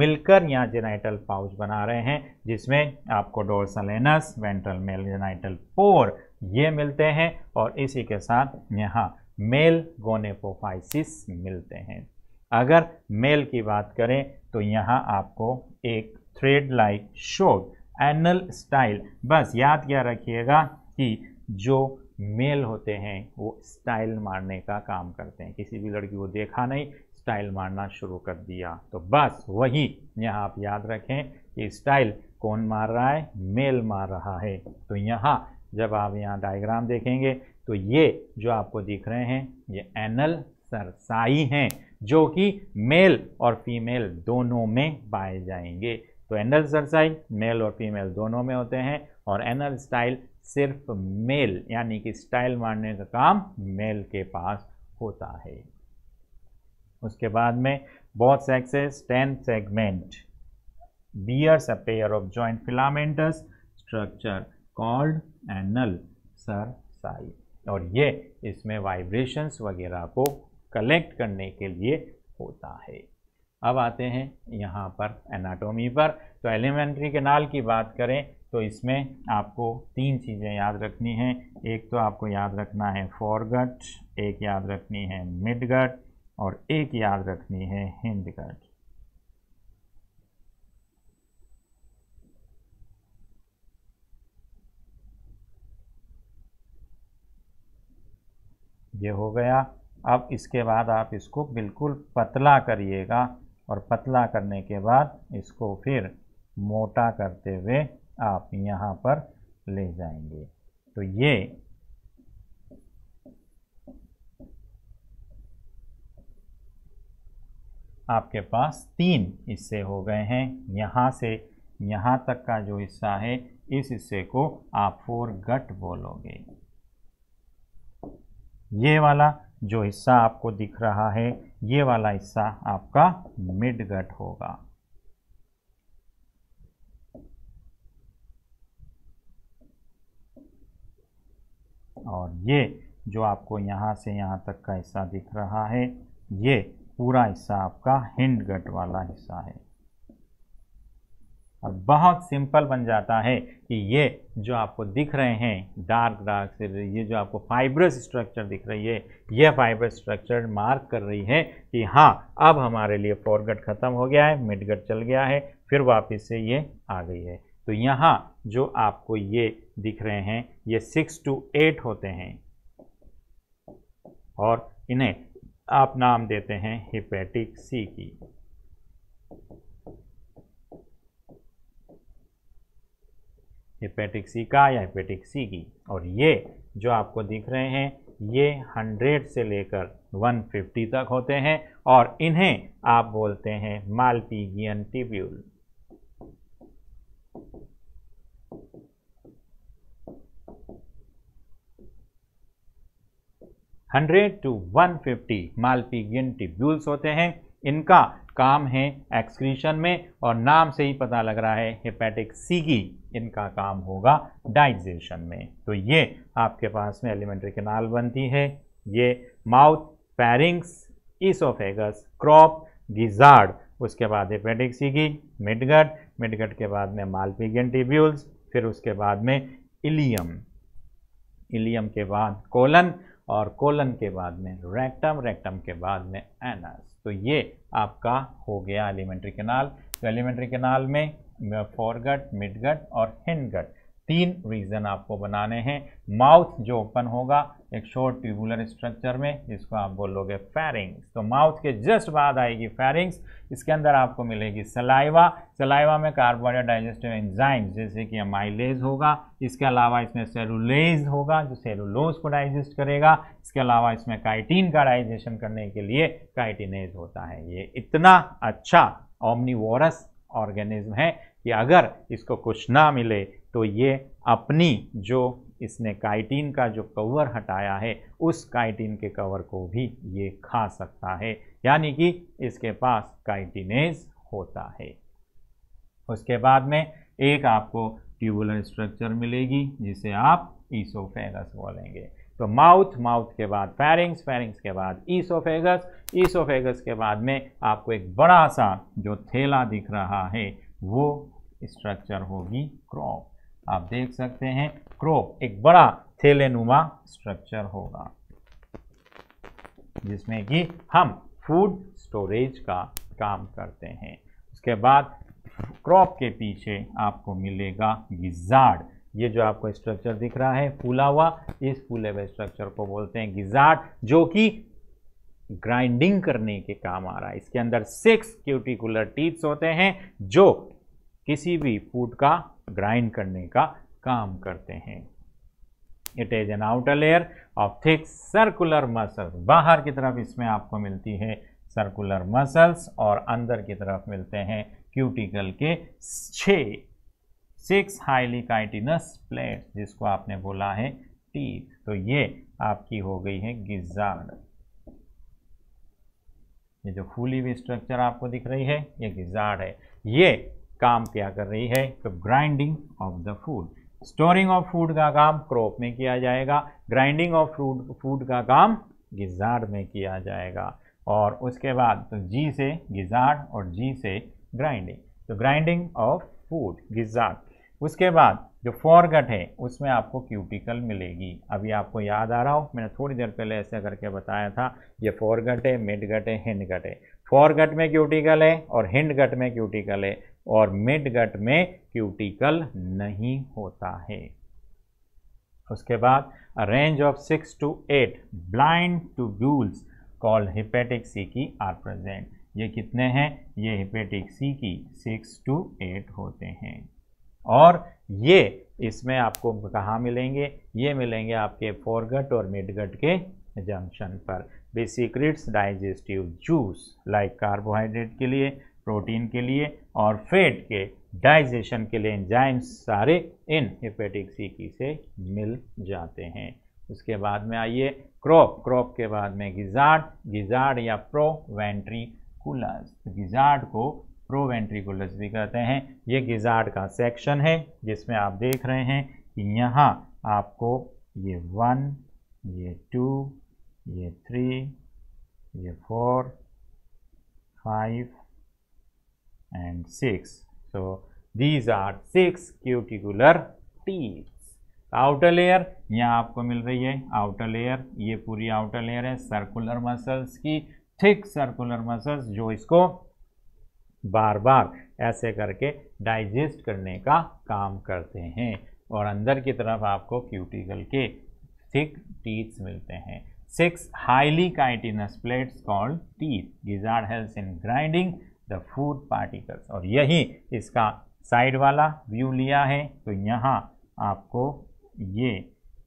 S1: मिलकर यहाँ जेनाइटल पाउच बना रहे हैं जिसमें आपको डोर्सलेनस वेंट्रल मेल जेनाइटल पोर ये मिलते हैं और इसी के साथ यहाँ मेल गोनेपोफाइसिस मिलते हैं अगर मेल की बात करें तो यहाँ आपको एक thread like short anal style बस याद क्या रखिएगा कि जो मेल होते हैं वो स्टाइल मारने का काम करते हैं किसी भी लड़की को देखा नहीं स्टाइल मारना शुरू कर दिया तो बस वही यहाँ आप याद रखें कि स्टाइल कौन मार रहा है मेल मार रहा है तो यहाँ जब आप यहाँ डायग्राम देखेंगे तो ये जो आपको दिख रहे हैं ये एनल सरसाई हैं जो कि मेल और फीमेल दोनों में पाए जाएंगे तो एनल सरसाई मेल और फीमेल दोनों में होते हैं और एनल स्टाइल सिर्फ मेल यानी कि स्टाइल मारने का काम मेल के पास होता है उसके बाद में sexes ten segment segment bears a pair of joint filamentous structure called anal cerci और ये इसमें वाइब्रेशंस वगैरह को कलेक्ट करने के लिए होता है अब आते हैं यहाँ पर एनाटोमी पर तो एलिमेंट्री कैनाल की बात करें तो इसमें आपको तीन चीज़ें याद रखनी हैं एक तो आपको याद रखना है फॉरगट एक याद रखनी है मिडगट और एक याद रखनी है हिंदगट ये हो गया अब इसके बाद आप इसको बिल्कुल पतला करिएगा और पतला करने के बाद इसको फिर मोटा करते हुए आप यहाँ पर ले जाएंगे तो ये आपके पास तीन हिस्से हो गए हैं यहाँ से यहाँ तक का जो हिस्सा है इस हिस्से को आप फोर गट बोलोगे ये वाला जो हिस्सा आपको दिख रहा है ये वाला हिस्सा आपका मिड गट होगा और ये जो आपको यहाँ से यहाँ तक का हिस्सा दिख रहा है ये पूरा हिस्सा आपका हिंड गट वाला हिस्सा है और बहुत सिंपल बन जाता है कि ये जो आपको दिख रहे हैं डार्क डार्क से ये जो आपको फाइब्रस स्ट्रक्चर दिख रही है ये फाइब्रस स्ट्रक्चर मार्क कर रही है कि हाँ अब हमारे लिए फोरगट ख़त्म हो गया है मिडगट चल गया है फिर वापस से ये आ गई है तो यहाँ जो आपको ये दिख रहे हैं ये सिक्स टू एट होते हैं और इन्हें आप नाम देते हैं हिपेटिक सी की हिपेटिक सी का या हिपेटिक सी की और ये जो आपको दिख रहे हैं ये 100 से लेकर 150 तक होते हैं और इन्हें आप बोलते हैं Malpighian tubule hundred to one fifty Malpighian tubules होते हैं इनका काम है एक्सक्रीशन में और नाम से ही पता लग रहा है हेपेटिक सी की इनका काम होगा डाइजेशन में तो ये आपके पास में एलिमेंट्री केनाल बनती है ये mouth pharynx oesophagus crop gizzard उसके बाद हेपेटिक सी की मिडगट मिडगट के बाद में मालपीगन टिब्यूल्स फिर उसके बाद में इलियम इलियम के बाद कोलन और कोलन के बाद में रेक्टम रेक्टम के बाद में एनस तो ये आपका हो गया एलिमेंट्री कैनाल तो एलिमेंट्री कैनाल में फॉरगट मिडगट और हिंडगट तीन रीजन आपको बनाने हैं माउथ जो ओपन होगा एक शॉर्ट ट्यूबुलर स्ट्रक्चर में जिसको आप बोलोगे फेरिंग्स तो माउथ के जस्ट बाद आएगी फेरिंग्स इसके अंदर आपको मिलेगी सलाइवा सलाइवा में कार्बोहाइड्रेट डाइजेस्टिव एंजाइम जैसे कि अमाइलेज होगा इसके अलावा इसमें सेलुलेज होगा जो सेलुलोज को डाइजेस्ट करेगा इसके अलावा इसमें काइटीन का डाइजेशन करने के लिए काइटिनेज होता है ये इतना अच्छा ओमनीवोरस ऑर्गेनिज्म है कि अगर इसको कुछ ना मिले तो ये अपनी जो इसने काइटिन का जो कवर हटाया है उस काइटिन के कवर को भी ये खा सकता है यानी कि इसके पास काइटिनेज होता है उसके बाद में एक आपको ट्यूबुलर स्ट्रक्चर मिलेगी जिसे आप ईसोफेगस बोलेंगे तो माउथ माउथ के बाद फेरिंग्स फेरिंग्स के बाद ईसोफेगस ईसोफेगस के बाद में आपको एक बड़ा सा जो थैला दिख रहा है वो स्ट्रक्चर होगी क्रॉप आप देख सकते हैं क्रोप एक बड़ा थैलेनुमा स्ट्रक्चर होगा जिसमें कि हम फूड स्टोरेज का काम करते हैं उसके बाद क्रॉप के पीछे आपको मिलेगा गिजार्ड ये जो आपको स्ट्रक्चर दिख रहा है फूला हुआ इस फूले हुए स्ट्रक्चर को बोलते हैं गिजार्ड जो कि ग्राइंडिंग करने के काम आ रहा है इसके अंदर सिक्स क्यूटिकुलर टीथ्स होते हैं जो किसी भी फूड का ग्राइंड करने का काम करते हैं it is an outer layer of thick circular muscles बाहर की तरफ इसमें आपको मिलती है सर्कुलर मसल्स और अंदर की तरफ मिलते हैं क्यूटिकल के छः सिक्स हाईली काइटिनस प्लेट जिसको आपने बोला है टीथ तो ये आपकी हो गई है गिजार्ड ये जो फूली हुई स्ट्रक्चर आपको दिख रही है ये गिजार्ड है ये काम क्या कर रही है तो grinding of the food storing of food का काम क्रॉप में किया जाएगा ग्राइंडिंग ऑफ फूड फूड का काम गिजार्ड में किया जाएगा और उसके बाद तो जी से गिजार्ड और जी से ग्राइंडिंग तो ग्राइंडिंग ऑफ फूड गिजार्ड उसके बाद जो फॉरगट है उसमें आपको क्यूटिकल मिलेगी अभी आपको याद आ रहा हो मैंने थोड़ी देर पहले ऐसा करके बताया था ये फॉरगट है मिडगट है हिंडगट है फॉरगट में क्यूटिकल है और हिंडगट में क्यूटिकल है और मिड गट में क्यूटिकल नहीं होता है उसके बाद range of six to eight blind tubules call hepatic caeca are present ये कितने हैं ये हिपेटिक सी की सिक्स टू एट होते हैं और ये इसमें आपको कहाँ मिलेंगे ये मिलेंगे आपके फोरगट और मिडगट के जंक्शन पर बेसिक्रिट्स डाइजेस्टिव जूस लाइक कार्बोहाइड्रेट के लिए प्रोटीन के लिए और फैट के डाइजेशन के लिए एंजाइम्स सारे इन हेपेटिक सीकी से मिल जाते हैं उसके बाद में आइए क्रॉप क्रॉप के बाद में गिजार्ड गिजार्ड या प्रोवेंट्रीकुलस गिजार्ड को प्रोवेंट्रीकुलस भी कहते हैं ये गिजार्ड का सेक्शन है जिसमें आप देख रहे हैं कि यहाँ आपको ये वन ये टू ये थ्री ये four five and 6. So, these are 6 cuticular teeth. Outer layer यहाँ आपको मिल रही है आउटर लेयर ये पूरी आउटर लेयर है सर्कुलर मसल्स की थिक सर्कुलर मसल्स जो इसको बार बार ऐसे करके डाइजेस्ट करने का काम करते हैं और अंदर की तरफ आपको क्यूटिकल के थिक टीथ्स मिलते हैं six highly chitinous plates called teeth these are in grinding the food particles और यही इसका साइड वाला व्यू लिया है तो यहाँ आपको ये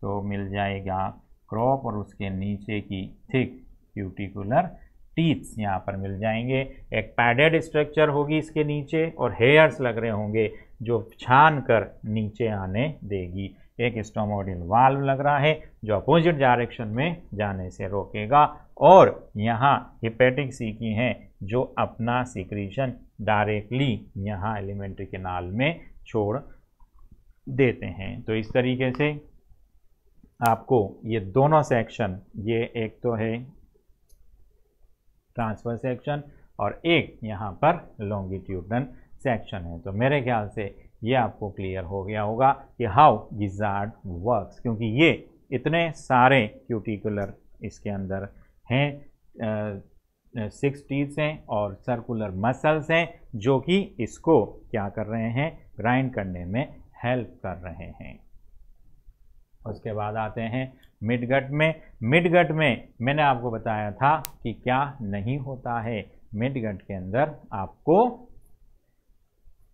S1: तो मिल जाएगा क्रॉप और उसके नीचे की थिक क्यूटिकुलर टीथ्स यहाँ पर मिल जाएंगे एक पैडेड स्ट्रक्चर होगी इसके नीचे और हेयर्स लग रहे होंगे जो छान कर नीचे आने देगी एक स्टोमोडिल वाल्व लग रहा है जो अपोजिट डायरेक्शन में जाने से रोकेगा और यहाँ हिपेटिक सी की हैं जो अपना सिक्रीशन डायरेक्टली यहाँ एलिमेंट्री केनाल में छोड़ देते हैं तो इस तरीके से आपको ये दोनों सेक्शन ये एक तो है ट्रांसफर सेक्शन और एक यहाँ पर लॉन्गिट्यूडन सेक्शन है तो मेरे ख्याल से ये आपको क्लियर हो गया होगा कि हाउ गिजार्ड वर्क्स क्योंकि ये इतने सारे क्यूटिकुलर इसके अंदर हैं सिक्स टीथ हैं और सर्कुलर मसल्स हैं जो कि इसको क्या कर रहे हैं ग्राइंड करने में हेल्प कर रहे हैं उसके बाद आते हैं मिडगट में मिडगट में मैंने आपको बताया था कि क्या नहीं होता है मिडगट के अंदर आपको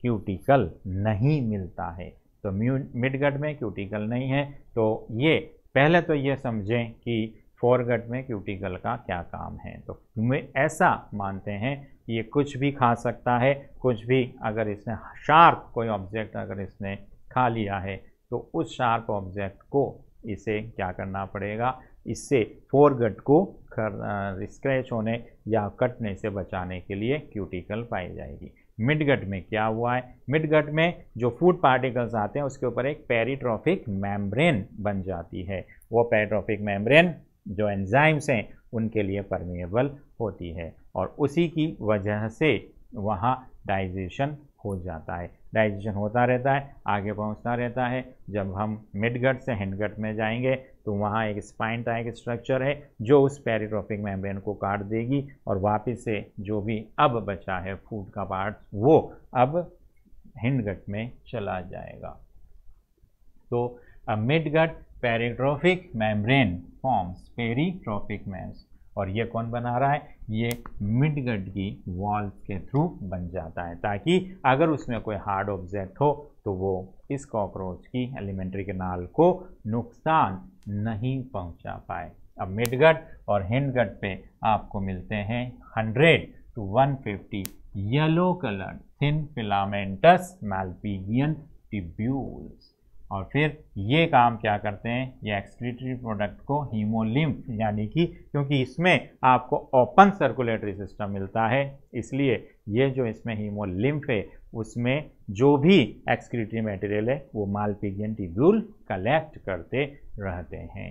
S1: क्यूटिकल नहीं मिलता है तो मिडगट में क्यूटिकल नहीं है तो ये पहले तो ये समझें कि फोरगट में क्यूटिकल का क्या काम है तो ऐसा मानते हैं कि ये कुछ भी खा सकता है कुछ भी अगर इसने शार्प कोई ऑब्जेक्ट अगर इसने खा लिया है तो उस शार्प ऑब्जेक्ट को इसे क्या करना पड़ेगा इससे फोरगट को कर स्क्रैच होने या कटने से बचाने के लिए क्यूटिकल पाई जाएगी मिडगट में क्या हुआ है मिडगट में जो फूड पार्टिकल्स आते हैं उसके ऊपर एक पेरीट्रॉफिक मेम्ब्रेन बन जाती है वो पेरीट्रॉफिक मेम्ब्रेन जो एंजाइम्स हैं उनके लिए परमिएबल होती है और उसी की वजह से वहाँ डाइजेशन हो जाता है डाइजेशन होता रहता है आगे पहुँचता रहता है जब हम मिड गट से हैंड गट में जाएंगे तो वहाँ एक स्पाइन टाइप स्ट्रक्चर है जो उस पेरिट्रोपिक मेम्ब्रेन को काट देगी और वापस से जो भी अब बचा है फूड का पार्ट वो अब हिंडगट गट में चला जाएगा तो midgut peritrophic membrane forms peritrophic मेम्स और ये कौन बना रहा है ये मिडगट की वॉल्स के थ्रू बन जाता है ताकि अगर उसमें कोई हार्ड ऑब्जेक्ट हो तो वो इस कॉकरोच की एलिमेंट्री नाल को नुकसान नहीं पहुंचा पाए अब मिडगट और हिंडगट पे आपको मिलते हैं 100 to 150 yellow coloured thin filamentous Malpighian tubules और फिर ये काम क्या करते हैं ये एक्सक्रीटरी प्रोडक्ट को हीमोलिम्फ यानी कि क्योंकि इसमें आपको ओपन सर्कुलेटरी सिस्टम मिलता है इसलिए ये जो इसमें हीमोलिम्फ है उसमें जो भी एक्सक्रीटरी मटेरियल है वो मालपिगियन टिब्यूल कलेक्ट करते रहते हैं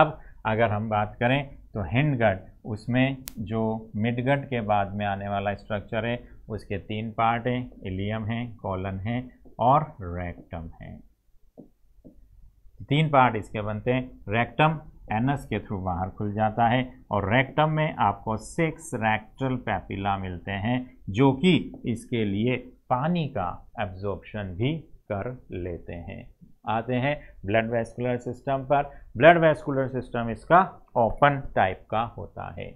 S1: अब अगर हम बात करें तो हिंडगट उसमें जो मिडगट के बाद में आने वाला स्ट्रक्चर है उसके तीन पार्ट हैं इलियम हैं कॉलन हैं और रेक्टम है तीन पार्ट इसके बनते हैं रेक्टम एनस के थ्रू बाहर खुल जाता है और रेक्टम में आपको सिक्स रेक्टल पैपिला मिलते हैं जो कि इसके लिए पानी का एब्जॉर्प्शन भी कर लेते हैं आते हैं ब्लड वेस्कुलर सिस्टम पर ब्लड वेस्कुलर सिस्टम इसका ओपन टाइप का होता है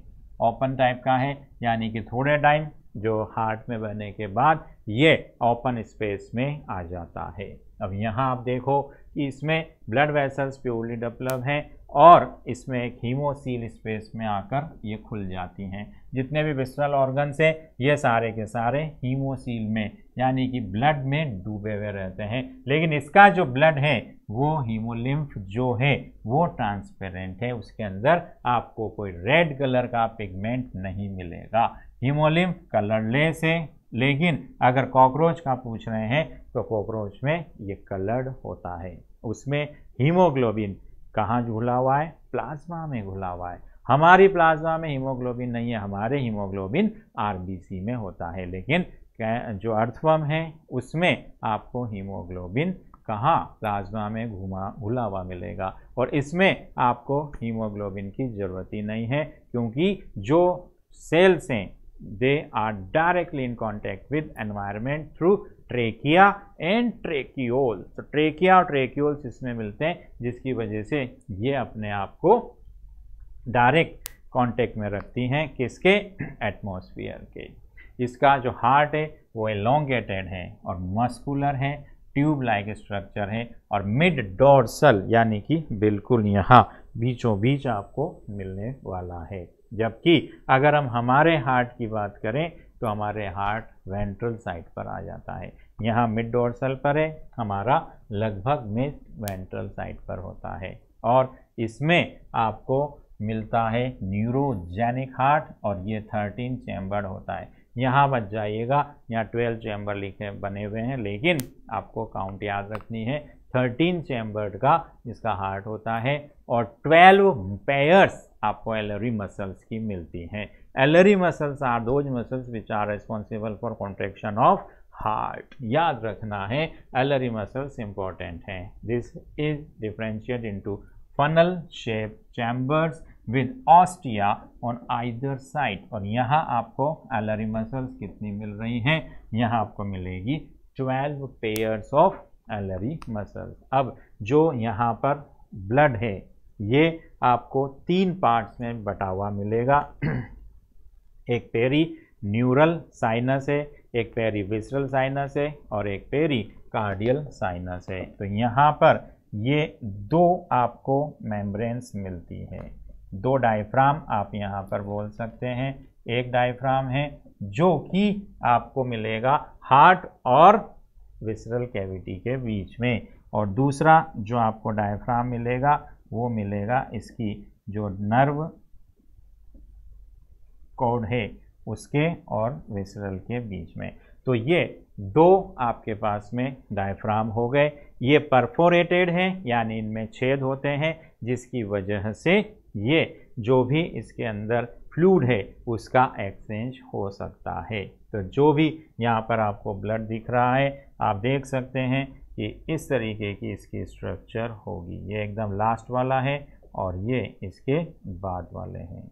S1: ओपन टाइप का है यानी कि थोड़े टाइम जो हार्ट में बहने के बाद ये ओपन स्पेस में आ जाता है अब यहाँ आप देखो कि इसमें ब्लड वेसल्स प्योरली डेवलप हैं और इसमें एक हीमोसील स्पेस में आकर ये खुल जाती हैं जितने भी विस्टरल ऑर्गन्स हैं ये सारे के सारे हीमोसील में यानी कि ब्लड में डूबे हुए रहते हैं लेकिन इसका जो ब्लड है वो हीमोलिम्फ जो है वो ट्रांसपेरेंट है उसके अंदर आपको कोई रेड कलर का पिगमेंट नहीं मिलेगा कलर लेस है लेकिन अगर कॉकरोच का पूछ रहे हैं तो कॉकरोच में ये कलर्ड होता है उसमें हीमोग्लोबिन कहाँ घुला हुआ है प्लाज्मा में घुला हुआ है हमारी प्लाज्मा में हीमोग्लोबिन नहीं है हमारे हीमोग्लोबिन आरबीसी में होता है लेकिन जो अर्थवम है उसमें आपको हीमोग्लोबिन कहाँ प्लाज्मा में घुमा घुला हुआ मिलेगा और इसमें आपको हीमोग्लोबिन की ज़रूरत ही नहीं है क्योंकि जो सेल्स हैं they are directly in contact with environment through trachea and tracheole तो ट्रेकिया और ट्रेकियोल्स इसमें मिलते हैं जिसकी वजह से ये अपने आप को डायरेक्ट कॉन्टेक्ट में रखती हैं किसके एटमोसफियर के इसका जो हार्ट है वो एलोंगेटेड है और मस्कुलर है ट्यूब लाइक स्ट्रक्चर है और मिड डोर्सल यानी कि बिल्कुल यहाँ बीचों बीच आपको मिलने वाला है जबकि अगर हम हमारे हार्ट की बात करें तो हमारे हार्ट वेंट्रल साइड पर आ जाता है यहाँ मिड डोर्सल पर है हमारा लगभग मिड वेंट्रल साइड पर होता है और इसमें आपको मिलता है न्यूरोजेनिक हार्ट और ये थर्टीन चैम्बर होता है यहाँ बच जाइएगा यहाँ ट्वेल्व चैम्बर लिखे बने हुए हैं लेकिन आपको काउंट याद रखनी है थर्टीन चैम्बर का इसका हार्ट होता है और ट्वेल्व पेयर्स आपको एलरी मसल्स की मिलती हैं alary muscles are those muscles which are responsible for contraction of heart याद रखना है एलरी मसल्स इंपॉर्टेंट हैं this is differentiate into funnel shape chambers with ostia on either side और यहाँ आपको एलरी मसल्स कितनी मिल रही हैं यहाँ आपको मिलेगी twelve pairs of alary muscles अब जो यहाँ पर ब्लड है ये आपको तीन पार्ट्स में बटा हुआ मिलेगा एक पेरी न्यूरल साइनस है एक पेरी विसरल साइनस है और एक पेरी कार्डियल साइनस है तो यहाँ पर ये दो आपको मेम्ब्रेन्स मिलती है दो डायफ्राम आप यहाँ पर बोल सकते हैं एक डायफ्राम है जो कि आपको मिलेगा हार्ट और विसरल कैविटी के बीच में और दूसरा जो आपको डायफ्राम मिलेगा वो मिलेगा इसकी जो नर्व कोड है उसके और विसरल के बीच में तो ये दो आपके पास में डायफ्राम हो गए ये परफोरेटेड हैं यानी इनमें छेद होते हैं जिसकी वजह से ये जो भी इसके अंदर फ्लूड है उसका एक्सचेंज हो सकता है तो जो भी यहाँ पर आपको ब्लड दिख रहा है आप देख सकते हैं ये इस तरीके की इसकी स्ट्रक्चर होगी ये एकदम लास्ट वाला है और ये इसके बाद वाले हैं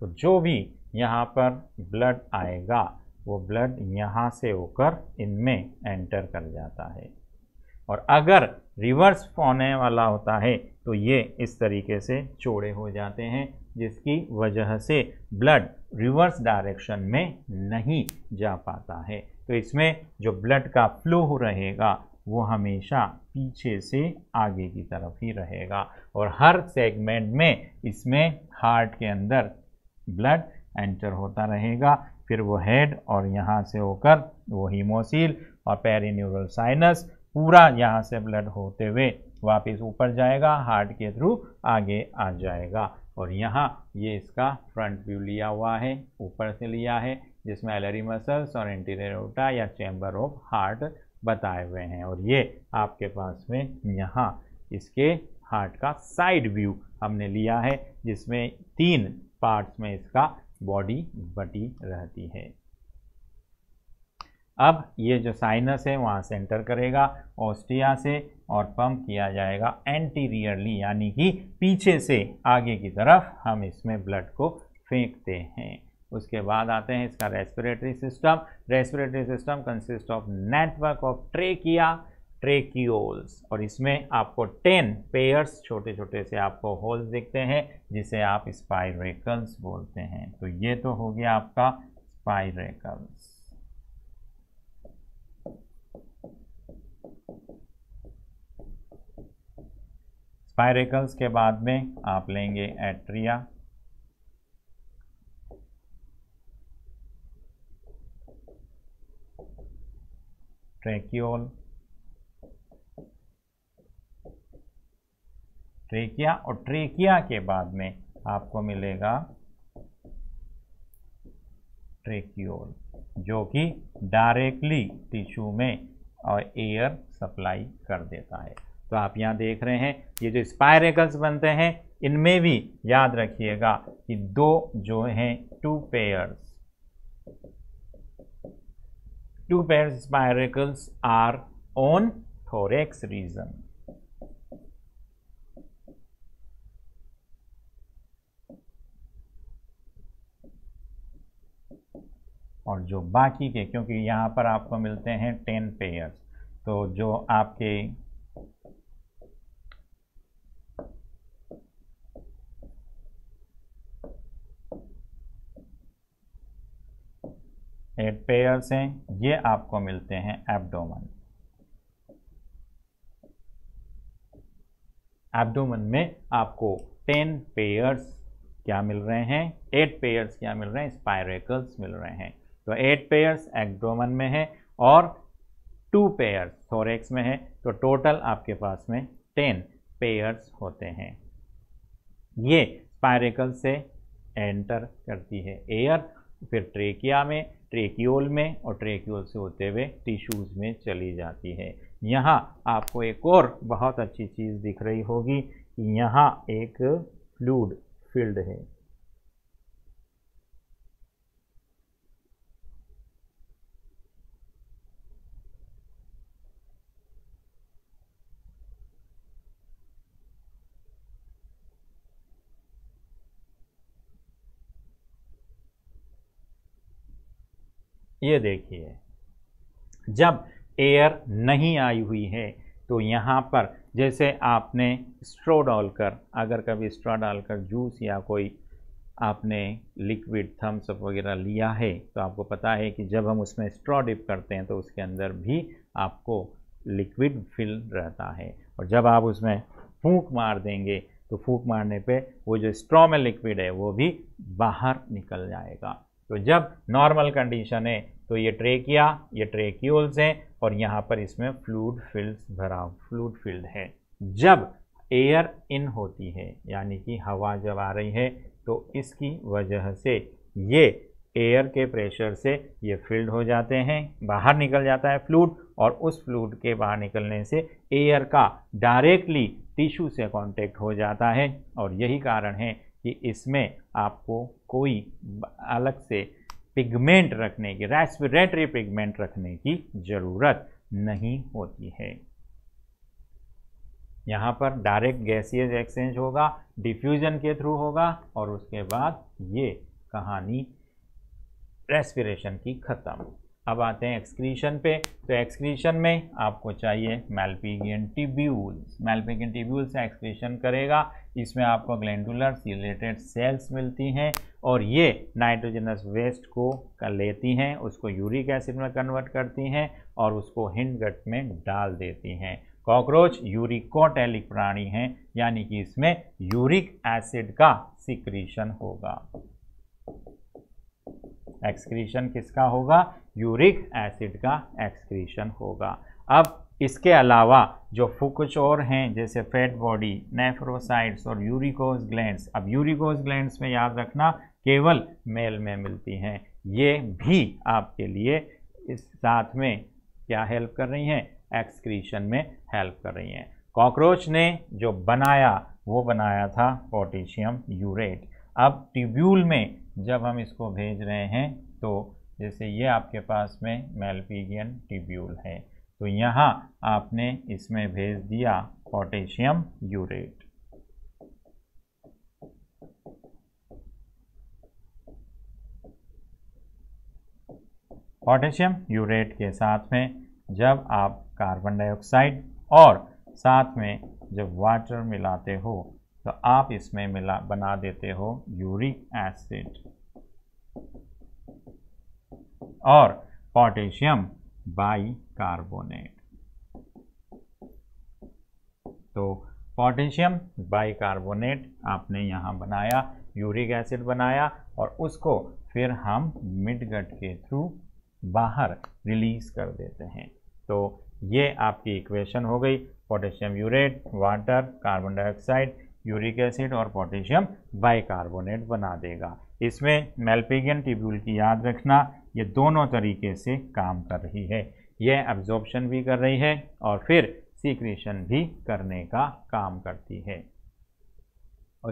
S1: तो जो भी यहाँ पर ब्लड आएगा वो ब्लड यहाँ से होकर इनमें एंटर कर जाता है और अगर रिवर्स होने वाला होता है तो ये इस तरीके से चौड़े हो जाते हैं जिसकी वजह से ब्लड रिवर्स डायरेक्शन में नहीं जा पाता है तो इसमें जो ब्लड का फ्लो रहेगा वो हमेशा पीछे से आगे की तरफ ही रहेगा और हर सेगमेंट में इसमें हार्ट के अंदर ब्लड एंटर होता रहेगा फिर वो हेड और यहाँ से होकर वो हीमोसील और पेरीन्यूरल साइनस पूरा यहाँ से ब्लड होते हुए वापस ऊपर जाएगा हार्ट के थ्रू आगे आ जाएगा और यहाँ ये इसका फ्रंट व्यू लिया हुआ है ऊपर से लिया है जिसमें एलरी मसल्स और इंटीरियर या चैम्बर ऑफ हार्ट बताए हुए हैं और ये आपके पास में यहाँ इसके हार्ट का साइड व्यू हमने लिया है जिसमें तीन पार्ट्स में इसका बॉडी बटी रहती है अब ये जो साइनस है वहाँ से एंटर करेगा ऑस्टिया से और पंप किया जाएगा एंटीरियरली यानी कि पीछे से आगे की तरफ हम इसमें ब्लड को फेंकते हैं उसके बाद आते हैं इसका respiratory system respiratory system consist of network of trachea tracheoles और इसमें आपको टेन पेयर्स छोटे छोटे से आपको होल्स दिखते हैं जिसे आप स्पाइरेकल्स बोलते हैं तो ये तो हो गया आपका स्पाइरेकल्स स्पायरेकल्स के बाद में आप लेंगे एट्रिया ट्रेक्योल ट्रेकिया और ट्रेकिया के बाद में आपको मिलेगा ट्रेक्योल जो कि डायरेक्टली टिश्यू में और एयर सप्लाई कर देता है तो आप यहाँ देख रहे हैं ये जो स्पायरेकल्स बनते हैं इनमें भी याद रखिएगा कि दो जो हैं two pairs two pairs spiracles are on thorax region और जो बाकी के क्योंकि यहाँ पर आपको मिलते हैं टेन पेयर्स तो जो आपके एट पेयर्स हैं ये आपको मिलते हैं एब्डोमन एब्डोमन में आपको टेन पेयर्स क्या मिल रहे हैं एट पेयर्स क्या मिल रहे हैं स्पायरेकल्स मिल रहे हैं तो एट पेयर्स एक्डोमन में है और टू पेयर्स थोरेक्स में है तो टोटल आपके पास में टेन पेयर्स होते हैं ये स्पायरेकल से एंटर करती है एयर फिर ट्रेकिया में ट्रेक्यूल में और ट्रेक्यूल से होते हुए टिश्यूज़ में चली जाती है यहाँ आपको एक और बहुत अच्छी चीज़ दिख रही होगी यहाँ एक फ्लूड फील्ड है ये देखिए जब एयर नहीं आई हुई है तो यहाँ पर जैसे आपने स्ट्रो डालकर अगर कभी स्ट्रॉ डालकर जूस या कोई आपने लिक्विड थम्स अप वगैरह लिया है तो आपको पता है कि जब हम उसमें स्ट्रॉ डिप करते हैं तो उसके अंदर भी आपको लिक्विड फिल रहता है और जब आप उसमें फूंक मार देंगे तो फूंक मारने पे वो जो स्ट्रॉ में लिक्विड है वो भी बाहर निकल जाएगा तो जब नॉर्मल कंडीशन है तो ये ट्रेकिया ये ट्रेक्यूल्स हैं और यहाँ पर इसमें फ्लूड फील्ड भरा फ्लूड फील्ड है जब एयर इन होती है यानी कि हवा जब आ रही है तो इसकी वजह से ये एयर के प्रेशर से ये फिल्ड हो जाते हैं बाहर निकल जाता है फ्लूड और उस फ्लूड के बाहर निकलने से एयर का डायरेक्टली टिश्यू से कांटेक्ट हो जाता है और यही कारण है कि इसमें आपको कोई अलग से पिगमेंट रखने की रेस्पिरेटरी पिगमेंट रखने की ज़रूरत नहीं होती है यहाँ पर डायरेक्ट गैसियज एक्सचेंज होगा डिफ्यूजन के थ्रू होगा और उसके बाद ये कहानी रेस्पिरेशन की ख़त्म अब आते हैं एक्सक्रीशन पे तो एक्सक्रीशन में आपको चाहिए Malpighian tubules Malpighian tubules excretion करेगा इसमें आपको ग्लैंडुलर सीलेटेड सेल्स मिलती हैं और ये नाइट्रोजनस वेस्ट को कर लेती हैं उसको यूरिक एसिड में कन्वर्ट करती हैं और उसको हिंडगट में डाल देती हैं कॉकरोच यूरिकोटेलिक प्राणी हैं यानी कि इसमें यूरिक एसिड का सिक्रीशन होगा एक्सक्रीशन किसका होगा यूरिक एसिड का एक्सक्रीशन होगा अब इसके अलावा जो कुछ और हैं जैसे फैट बॉडी नेफ्रोसाइड्स और यूरिकोज ग्लैंड्स अब यूरिकोज ग्लैंड्स में याद रखना केवल मेल में मिलती हैं ये भी आपके लिए इस साथ में क्या हेल्प कर रही हैं एक्सक्रीशन में हेल्प कर रही हैं कॉकरोच ने जो बनाया वो बनाया था पोटेशियम यूरेट अब ट्यूब्यूल में जब हम इसको भेज रहे हैं तो जैसे ये आपके पास में मेलपीगियन ट्यूब्यूल है तो यहाँ आपने इसमें भेज दिया पोटेशियम यूरेट पोटेशियम यूरेट के साथ में जब आप कार्बन डाइऑक्साइड और साथ में जब वाटर मिलाते हो तो आप इसमें मिला बना देते हो यूरिक एसिड और पोटेशियम बाई कार्बोनेट तो पोटेशियम बाई कार्बोनेट आपने यहाँ बनाया यूरिक एसिड बनाया और उसको फिर हम मिडगट के थ्रू बाहर रिलीज कर देते हैं तो ये आपकी इक्वेशन हो गई potassium urate water carbon dioxide uric acid और पोटेशियम बाइकार्बोनेट बना देगा इसमें मेल्पिगन ट्यूब्यूल की याद रखना ये दोनों तरीके से काम कर रही है यह एब्जॉर्प्शन भी कर रही है और फिर सीक्रेशन भी करने का काम करती है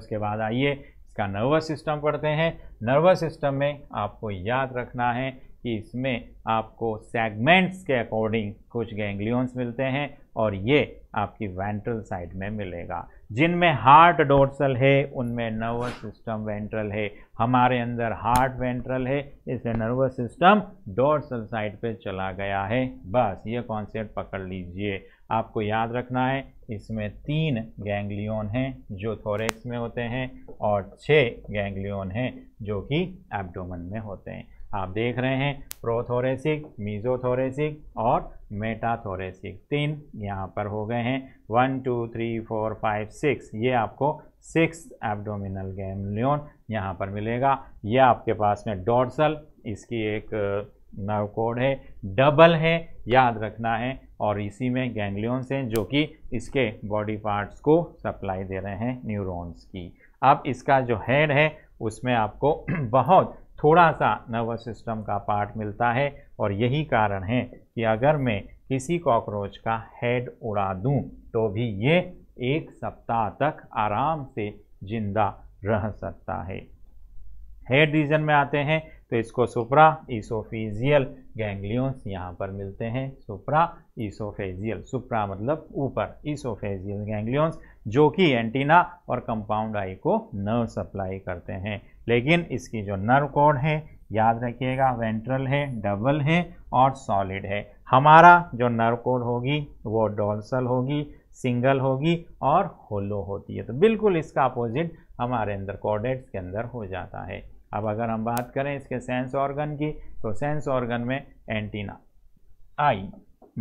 S1: उसके बाद आइए इसका नर्वस सिस्टम पढ़ते हैं नर्वस सिस्टम में आपको याद रखना है कि इसमें आपको सेगमेंट्स के अकॉर्डिंग कुछ गैंग्लियंस मिलते हैं और ये आपकी वेंट्रल साइड में मिलेगा जिनमें हार्ट डोर्सल है उनमें नर्वस सिस्टम वेंट्रल है हमारे अंदर हार्ट वेंट्रल है इसे नर्वस सिस्टम डोर्सल साइड पे चला गया है बस ये कॉन्सेप्ट पकड़ लीजिए आपको याद रखना है इसमें तीन गैंग्लियन हैं जो थोरेक्स में होते हैं और छः गैंग्लियन हैं जो कि एबडोमन में होते हैं आप देख रहे हैं प्रोथोरेसिक मीजोथोरेसिक और मेटाथोरेसिक तीन यहाँ पर हो गए हैं one two three four five six ये आपको सिक्स एब्डोमिनल गैमलियन यहाँ पर मिलेगा ये आपके पास में डॉर्सल इसकी एक नर्व कोड है डबल है याद रखना है और इसी में गैंगलियंस हैं जो कि इसके बॉडी पार्ट्स को सप्लाई दे रहे हैं न्यूरॉन्स की अब इसका जो हेड है उसमें आपको *clears throat* बहुत थोड़ा सा नर्वस सिस्टम का पार्ट मिलता है और यही कारण है कि अगर मैं किसी कॉकरोच का हेड उड़ा दूं तो भी ये एक सप्ताह तक आराम से जिंदा रह सकता है हेड रीजन में आते हैं तो इसको सुप्रा ईसोफेजियल गैंग्लियंस यहाँ पर मिलते हैं सुप्रा ईसोफेजियल सुप्रा मतलब ऊपर ईसोफेजियल गैंग्लियंस जो कि एंटीना और कंपाउंड आई को नर्व सप्लाई करते हैं लेकिन इसकी जो नर्व कॉर्ड है याद रखिएगा वेंट्रल है डबल है और सॉलिड है हमारा जो नर्व कोड होगी वो डोल्सल होगी सिंगल होगी और होलो होती है तो बिल्कुल इसका अपोजिट हमारे अंदर कॉर्डेट्स के अंदर हो जाता है अब अगर हम बात करें इसके सेंस ऑर्गन की तो सेंस ऑर्गन में एंटीना आई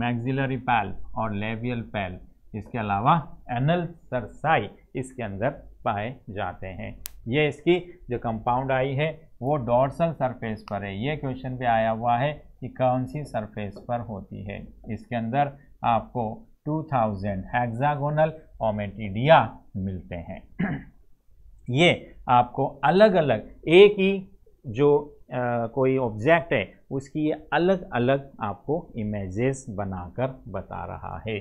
S1: मैग्जिलरी पैल्प और लेबियल पैल्प इसके अलावा एनल सरसाई इसके अंदर पाए जाते हैं ये इसकी जो कंपाउंड आई है वो डॉर्सल सरफेस पर है ये क्वेश्चन पे आया हुआ है कि कौन सी सरफेस पर होती है इसके अंदर आपको 2000 हेक्सागोनल ओमेटिडिया मिलते हैं *clears throat* ये आपको अलग अलग एक ही जो आ, कोई ऑब्जेक्ट है उसकी ये अलग अलग आपको इमेजेस बनाकर बता रहा है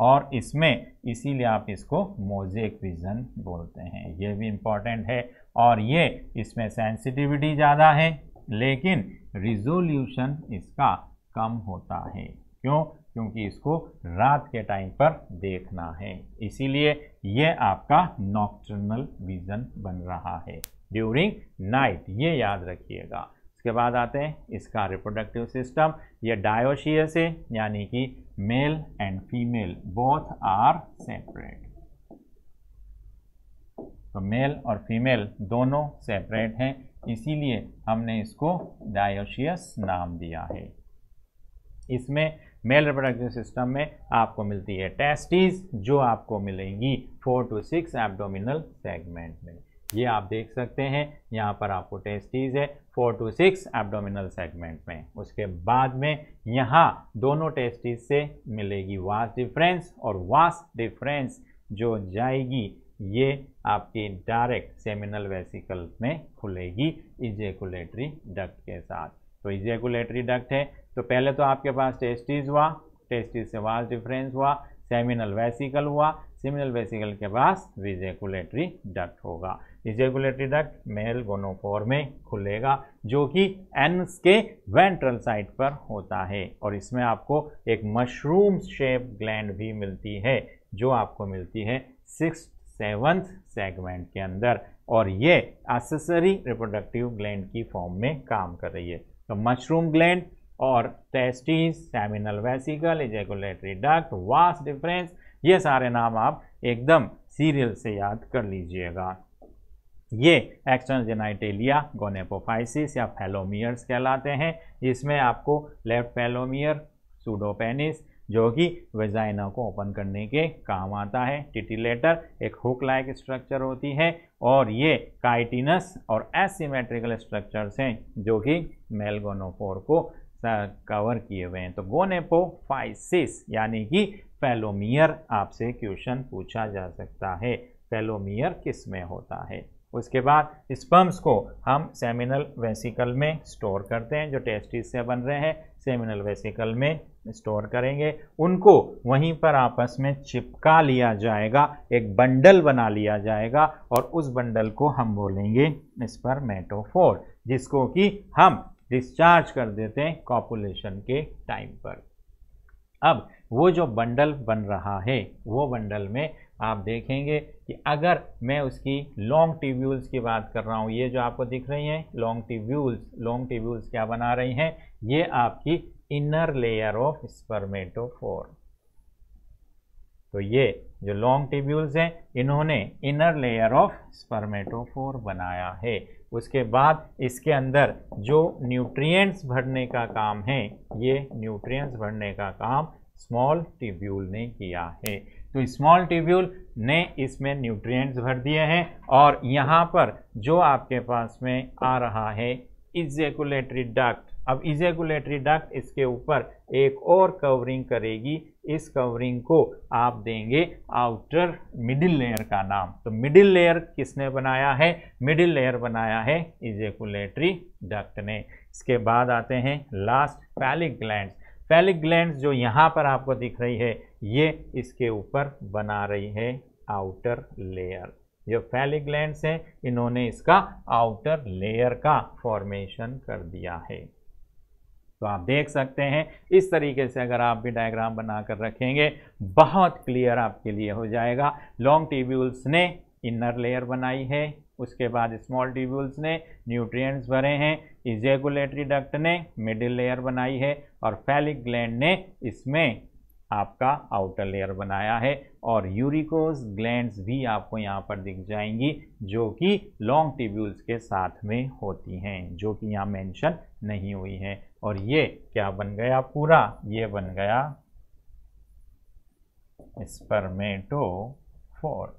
S1: और इसमें इसीलिए आप इसको मोजेक विज़न बोलते हैं ये भी इम्पॉर्टेंट है और ये इसमें सेंसिटिविटी ज़्यादा है लेकिन रिजोल्यूशन इसका कम होता है क्यों क्योंकि इसको रात के टाइम पर देखना है इसीलिए ये आपका नॉक्टर्नल विज़न बन रहा है ड्यूरिंग नाइट ये याद रखिएगा उसके बाद आते हैं इसका रिप्रोडक्टिव सिस्टम ये डायोशियस है यानी कि male and female both are separate तो मेल और फीमेल दोनों सेपरेट हैं इसीलिए हमने इसको डायोशियस नाम दिया है इसमें मेल रिप्रोडक्टिव सिस्टम में आपको मिलती है टेस्टिस जो आपको मिलेंगी four to six abdominal segment में ये आप देख सकते हैं यहाँ पर आपको टेस्टीज है four to six abdominal segment में उसके बाद में यहाँ दोनों टेस्टीज से मिलेगी वास डिफरेंस और वास डिफरेंस जो जाएगी ये आपके डायरेक्ट सेमिनल वेसिकल में खुलेगी इजेकुलेटरी डक्ट के साथ तो इजेकुलेटरी डक्ट है तो पहले तो आपके पास टेस्टीज हुआ टेस्टीज से वास डिफरेंस हुआ सेमिनल वेसिकल हुआ सेमिनल वेसिकल के पास विजेकुलेटरी डक्ट होगा इजेकुलेटरी डक्ट मेल गोनोफोर में खुलेगा जो कि एनस के वेंट्रल साइड पर होता है और इसमें आपको एक मशरूम शेप ग्लैंड भी मिलती है जो आपको मिलती है सिक्स सेवन्थ सेगमेंट के अंदर और ये एसेसरी रिप्रोडक्टिव ग्लैंड की फॉर्म में काम कर रही है तो मशरूम ग्लैंड और testis seminal vesicle ejaculatory duct vas deferens ये सारे नाम आप एकदम सीरियल से याद कर लीजिएगा ये एक्शन जेनाइटेलिया गोनेपोफाइसिस या फेलोमियर्स कहलाते हैं इसमें आपको लेफ्ट फेलोमियर सूडोपेनिस जो कि वेजाइना को ओपन करने के काम आता है टिटिलेटर एक हुक लाइक स्ट्रक्चर होती है और ये काइटिनस और एसिमेट्रिकल स्ट्रक्चर्स हैं जो कि मेलगोनोफोर को कवर किए हुए हैं तो गोनेपोफाइसिस यानी कि फेलोमियर आपसे क्वेश्चन पूछा जा सकता है फेलोमियर किस में होता है उसके बाद स्पर्म्स को हम सेमिनल वेसिकल में स्टोर करते हैं जो टेस्टिस से बन रहे हैं सेमिनल वेसिकल में स्टोर करेंगे उनको वहीं पर आपस में चिपका लिया जाएगा एक बंडल बना लिया जाएगा और उस बंडल को हम बोलेंगे इस पर मेटोफोर जिसको कि हम डिस्चार्ज कर देते हैं कॉपुलेशन के टाइम पर अब वो जो बंडल बन रहा है वो बंडल में आप देखेंगे कि अगर मैं उसकी लॉन्ग टिब्यूल्स की बात कर रहा हूँ ये जो आपको दिख रही हैं लॉन्ग टिब्यूल्स लॉन्ग टिब्यूल्स क्या बना रही हैं ये आपकी इनर लेयर ऑफ स्पर्मेटोफोर तो ये जो लॉन्ग टिब्यूल्स हैं इन्होंने इनर लेयर ऑफ स्पर्मेटोफोर बनाया है उसके बाद इसके अंदर जो न्यूट्रिएंट्स भरने का काम है ये न्यूट्रिएंट्स भरने का काम स्मॉल टिब्यूल ने किया है तो स्मॉल ट्यूब्यूल ने इसमें न्यूट्रिएंट्स भर दिए हैं और यहाँ पर जो आपके पास में आ रहा है इजेकुलेटरी डक्ट अब इजेकुलेटरी डक्ट इसके ऊपर एक और कवरिंग करेगी इस कवरिंग को आप देंगे आउटर मिडिल लेयर का नाम तो मिडिल लेयर किसने बनाया है मिडिल लेयर बनाया है इजेकुलेटरी डक्ट ने इसके बाद आते हैं last phallic gland phallic gland जो यहाँ पर आपको दिख रही है ये इसके ऊपर बना रही है आउटर लेयर जो फैली ग्लैंड हैं इन्होंने इसका आउटर लेयर का फॉर्मेशन कर दिया है तो आप देख सकते हैं इस तरीके से अगर आप भी डायग्राम बनाकर रखेंगे बहुत क्लियर आपके लिए हो जाएगा लॉन्ग टिब्यूल्स ने इनर लेयर बनाई है उसके बाद स्मॉल ट्यूब्यूल्स ने न्यूट्रिएंट्स भरे हैं इजेगुलेटरी डक्ट ने मिडिल लेयर बनाई है और फैलिक ग्लैंड ने इसमें आपका आउटर लेयर बनाया है और यूरिकोस ग्लैंड्स भी आपको यहाँ पर दिख जाएंगी जो कि लॉन्ग टिब्यूल्स के साथ में होती हैं जो कि यहाँ मेंशन नहीं हुई हैं और ये क्या बन गया पूरा ये बन गया स्पर्मेटो फोर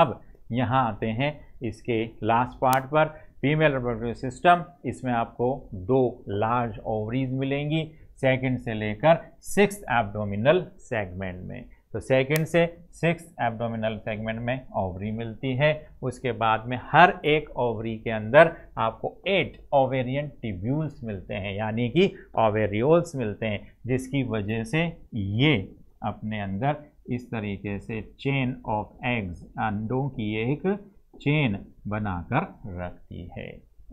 S1: अब यहाँ आते हैं इसके लास्ट पार्ट पर फीमेल रिप्रोडक्टिव सिस्टम इसमें आपको दो लार्ज ओवरीज मिलेंगी सेकेंड से लेकर सिक्स एब्डोमिनल सेगमेंट में तो सेकेंड से सिक्स एब्डोमिनल सेगमेंट में ओवरी मिलती है उसके बाद में हर एक ओवरी के अंदर आपको एट ओवेरियन टिब्यूल्स मिलते हैं यानी कि ओवेरियोल्स मिलते हैं जिसकी वजह से ये अपने अंदर इस तरीके से चेन ऑफ एग्स अंडों की एक चेन बनाकर रखती है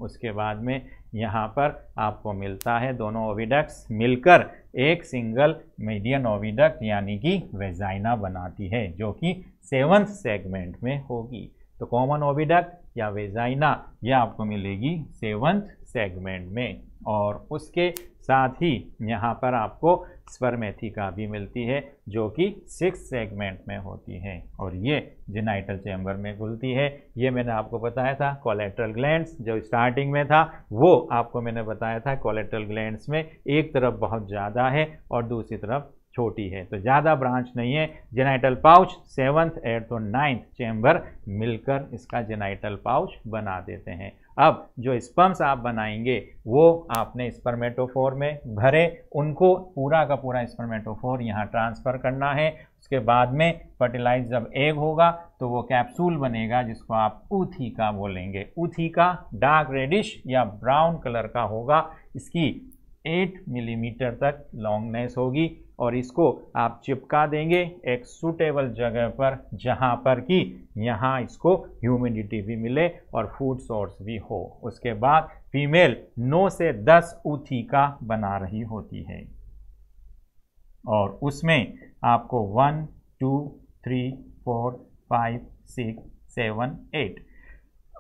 S1: उसके बाद में यहाँ पर आपको मिलता है दोनों ओविडक्स मिलकर एक सिंगल मीडियन ओविडक्ट यानी कि वेजाइना बनाती है जो कि सेवन्थ सेगमेंट में होगी तो कॉमन ओविडक्ट या वेजाइना यह आपको मिलेगी सेवन्थ सेगमेंट में और उसके साथ ही यहाँ पर आपको का भी मिलती है जो कि सिक्स सेगमेंट में होती है और ये जिनाइटल चैम्बर में घुलती है ये मैंने आपको बताया था कोलेट्रल ग्लैंड्स जो स्टार्टिंग में था वो आपको मैंने बताया था कोलेट्रल ग्लैंड्स में एक तरफ बहुत ज़्यादा है और दूसरी तरफ छोटी है तो ज़्यादा ब्रांच नहीं है जेनाइटल पाउच सेवन्थ एट्थ और नाइन्थ चैम्बर मिलकर इसका जेनाइटल पाउच बना देते हैं अब जो स्पर्म्स आप बनाएंगे वो आपने स्पर्मेटोफोर में भरे उनको पूरा का पूरा स्पर्मेटोफोर यहाँ ट्रांसफ़र करना है उसके बाद में फर्टिलाइज जब एग होगा तो वो कैप्सूल बनेगा जिसको आप का बोलेंगे का डार्क रेडिश या ब्राउन कलर का होगा इसकी 8 मिलीमीटर तक लॉन्गनेस होगी और इसको आप चिपका देंगे एक सूटेबल जगह पर जहाँ पर कि यहाँ इसको ह्यूमिडिटी भी मिले और फूड सोर्स भी हो उसके बाद फीमेल 9 से 10 ऊथी का बना रही होती है और उसमें आपको one two three four five six seven eight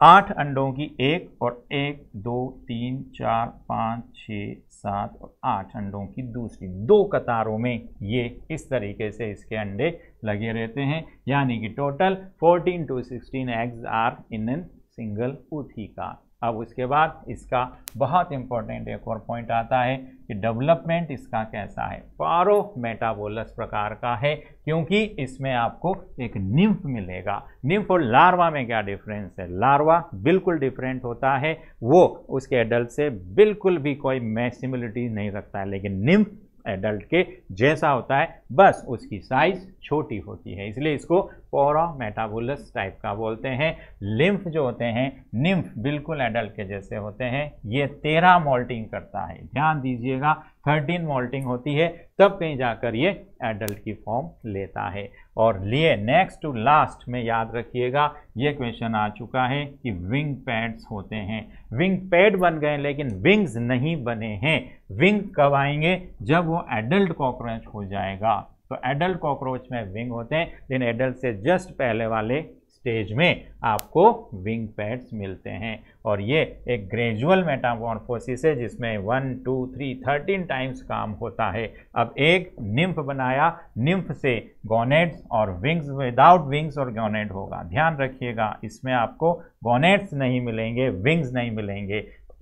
S1: आठ अंडों की एक और एक दो तीन चार पाँच छ सात और आठ अंडों की दूसरी दो कतारों में ये इस तरीके से इसके अंडे लगे रहते हैं यानी कि total 14 to 16 eggs are in an single उथी का अब उसके बाद इसका बहुत इंपॉर्टेंट एक और पॉइंट आता है कि डेवलपमेंट इसका कैसा है पारो मेटाबोलस प्रकार का है क्योंकि इसमें आपको एक निम्फ मिलेगा निम्फ और लार्वा में क्या डिफरेंस है लार्वा बिल्कुल डिफरेंट होता है वो उसके एडल्ट से बिल्कुल भी कोई सिमिलिटी नहीं रखता है लेकिन निम्फ एडल्ट के जैसा होता है बस उसकी साइज छोटी होती है इसलिए इसको पोरा मेटाबोलस टाइप का बोलते हैं लिम्फ जो होते हैं निम्फ बिल्कुल एडल्ट के जैसे होते हैं ये तेरह मोल्टिंग करता है ध्यान दीजिएगा थर्टीन मोल्टिंग होती है तब कहीं जाकर ये एडल्ट की फॉर्म लेता है और लिए नेक्स्ट टू लास्ट में याद रखिएगा ये क्वेश्चन आ चुका है कि विंग पैड्स होते हैं विंग पैड बन गए लेकिन विंग्स नहीं बने हैं विंग कब आएंगे जब वो एडल्ट कॉकरोच हो जाएगा तो एडल्ट कॉकरोच में विंग होते हैं लेकिन एडल्ट से जस्ट पहले वाले स्टेज में आपको विंग पैड्स मिलते हैं और ये एक ग्रेजुअल मेटामॉर्फोसिस है जिसमें one two three thirteen times काम होता है अब एक निम्फ बनाया निम्फ से गोनेट्स और विंग्स विदाउट विंग्स और गोनेट होगा ध्यान रखिएगा इसमें आपको गोनेट्स नहीं मिलेंगे विंग्स नहीं मिलेंगे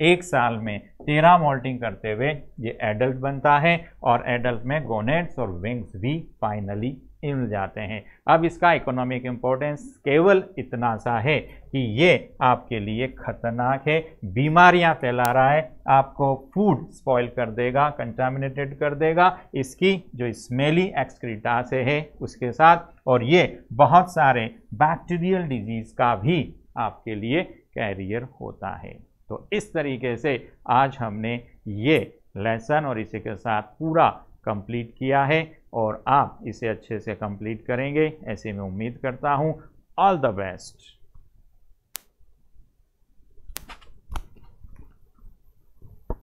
S1: एक साल में तेरह मोल्टिंग करते हुए ये एडल्ट बनता है और एडल्ट में गोनेट्स और विंग्स भी फाइनली मिल जाते हैं अब इसका इकोनॉमिक इम्पोर्टेंस केवल इतना सा है कि ये आपके लिए खतरनाक है बीमारियां फैला रहा है आपको फूड स्पॉइल कर देगा कंटामिनेटेड कर देगा इसकी जो स्मेली एक्सक्रीटा से है उसके साथ और ये बहुत सारे बैक्टीरियल डिजीज़ का भी आपके लिए कैरियर होता है तो इस तरीके से आज हमने ये लेसन और इसी के साथ पूरा कंप्लीट किया है और आप इसे अच्छे से कंप्लीट करेंगे ऐसे में उम्मीद करता हूँ ऑल द बेस्ट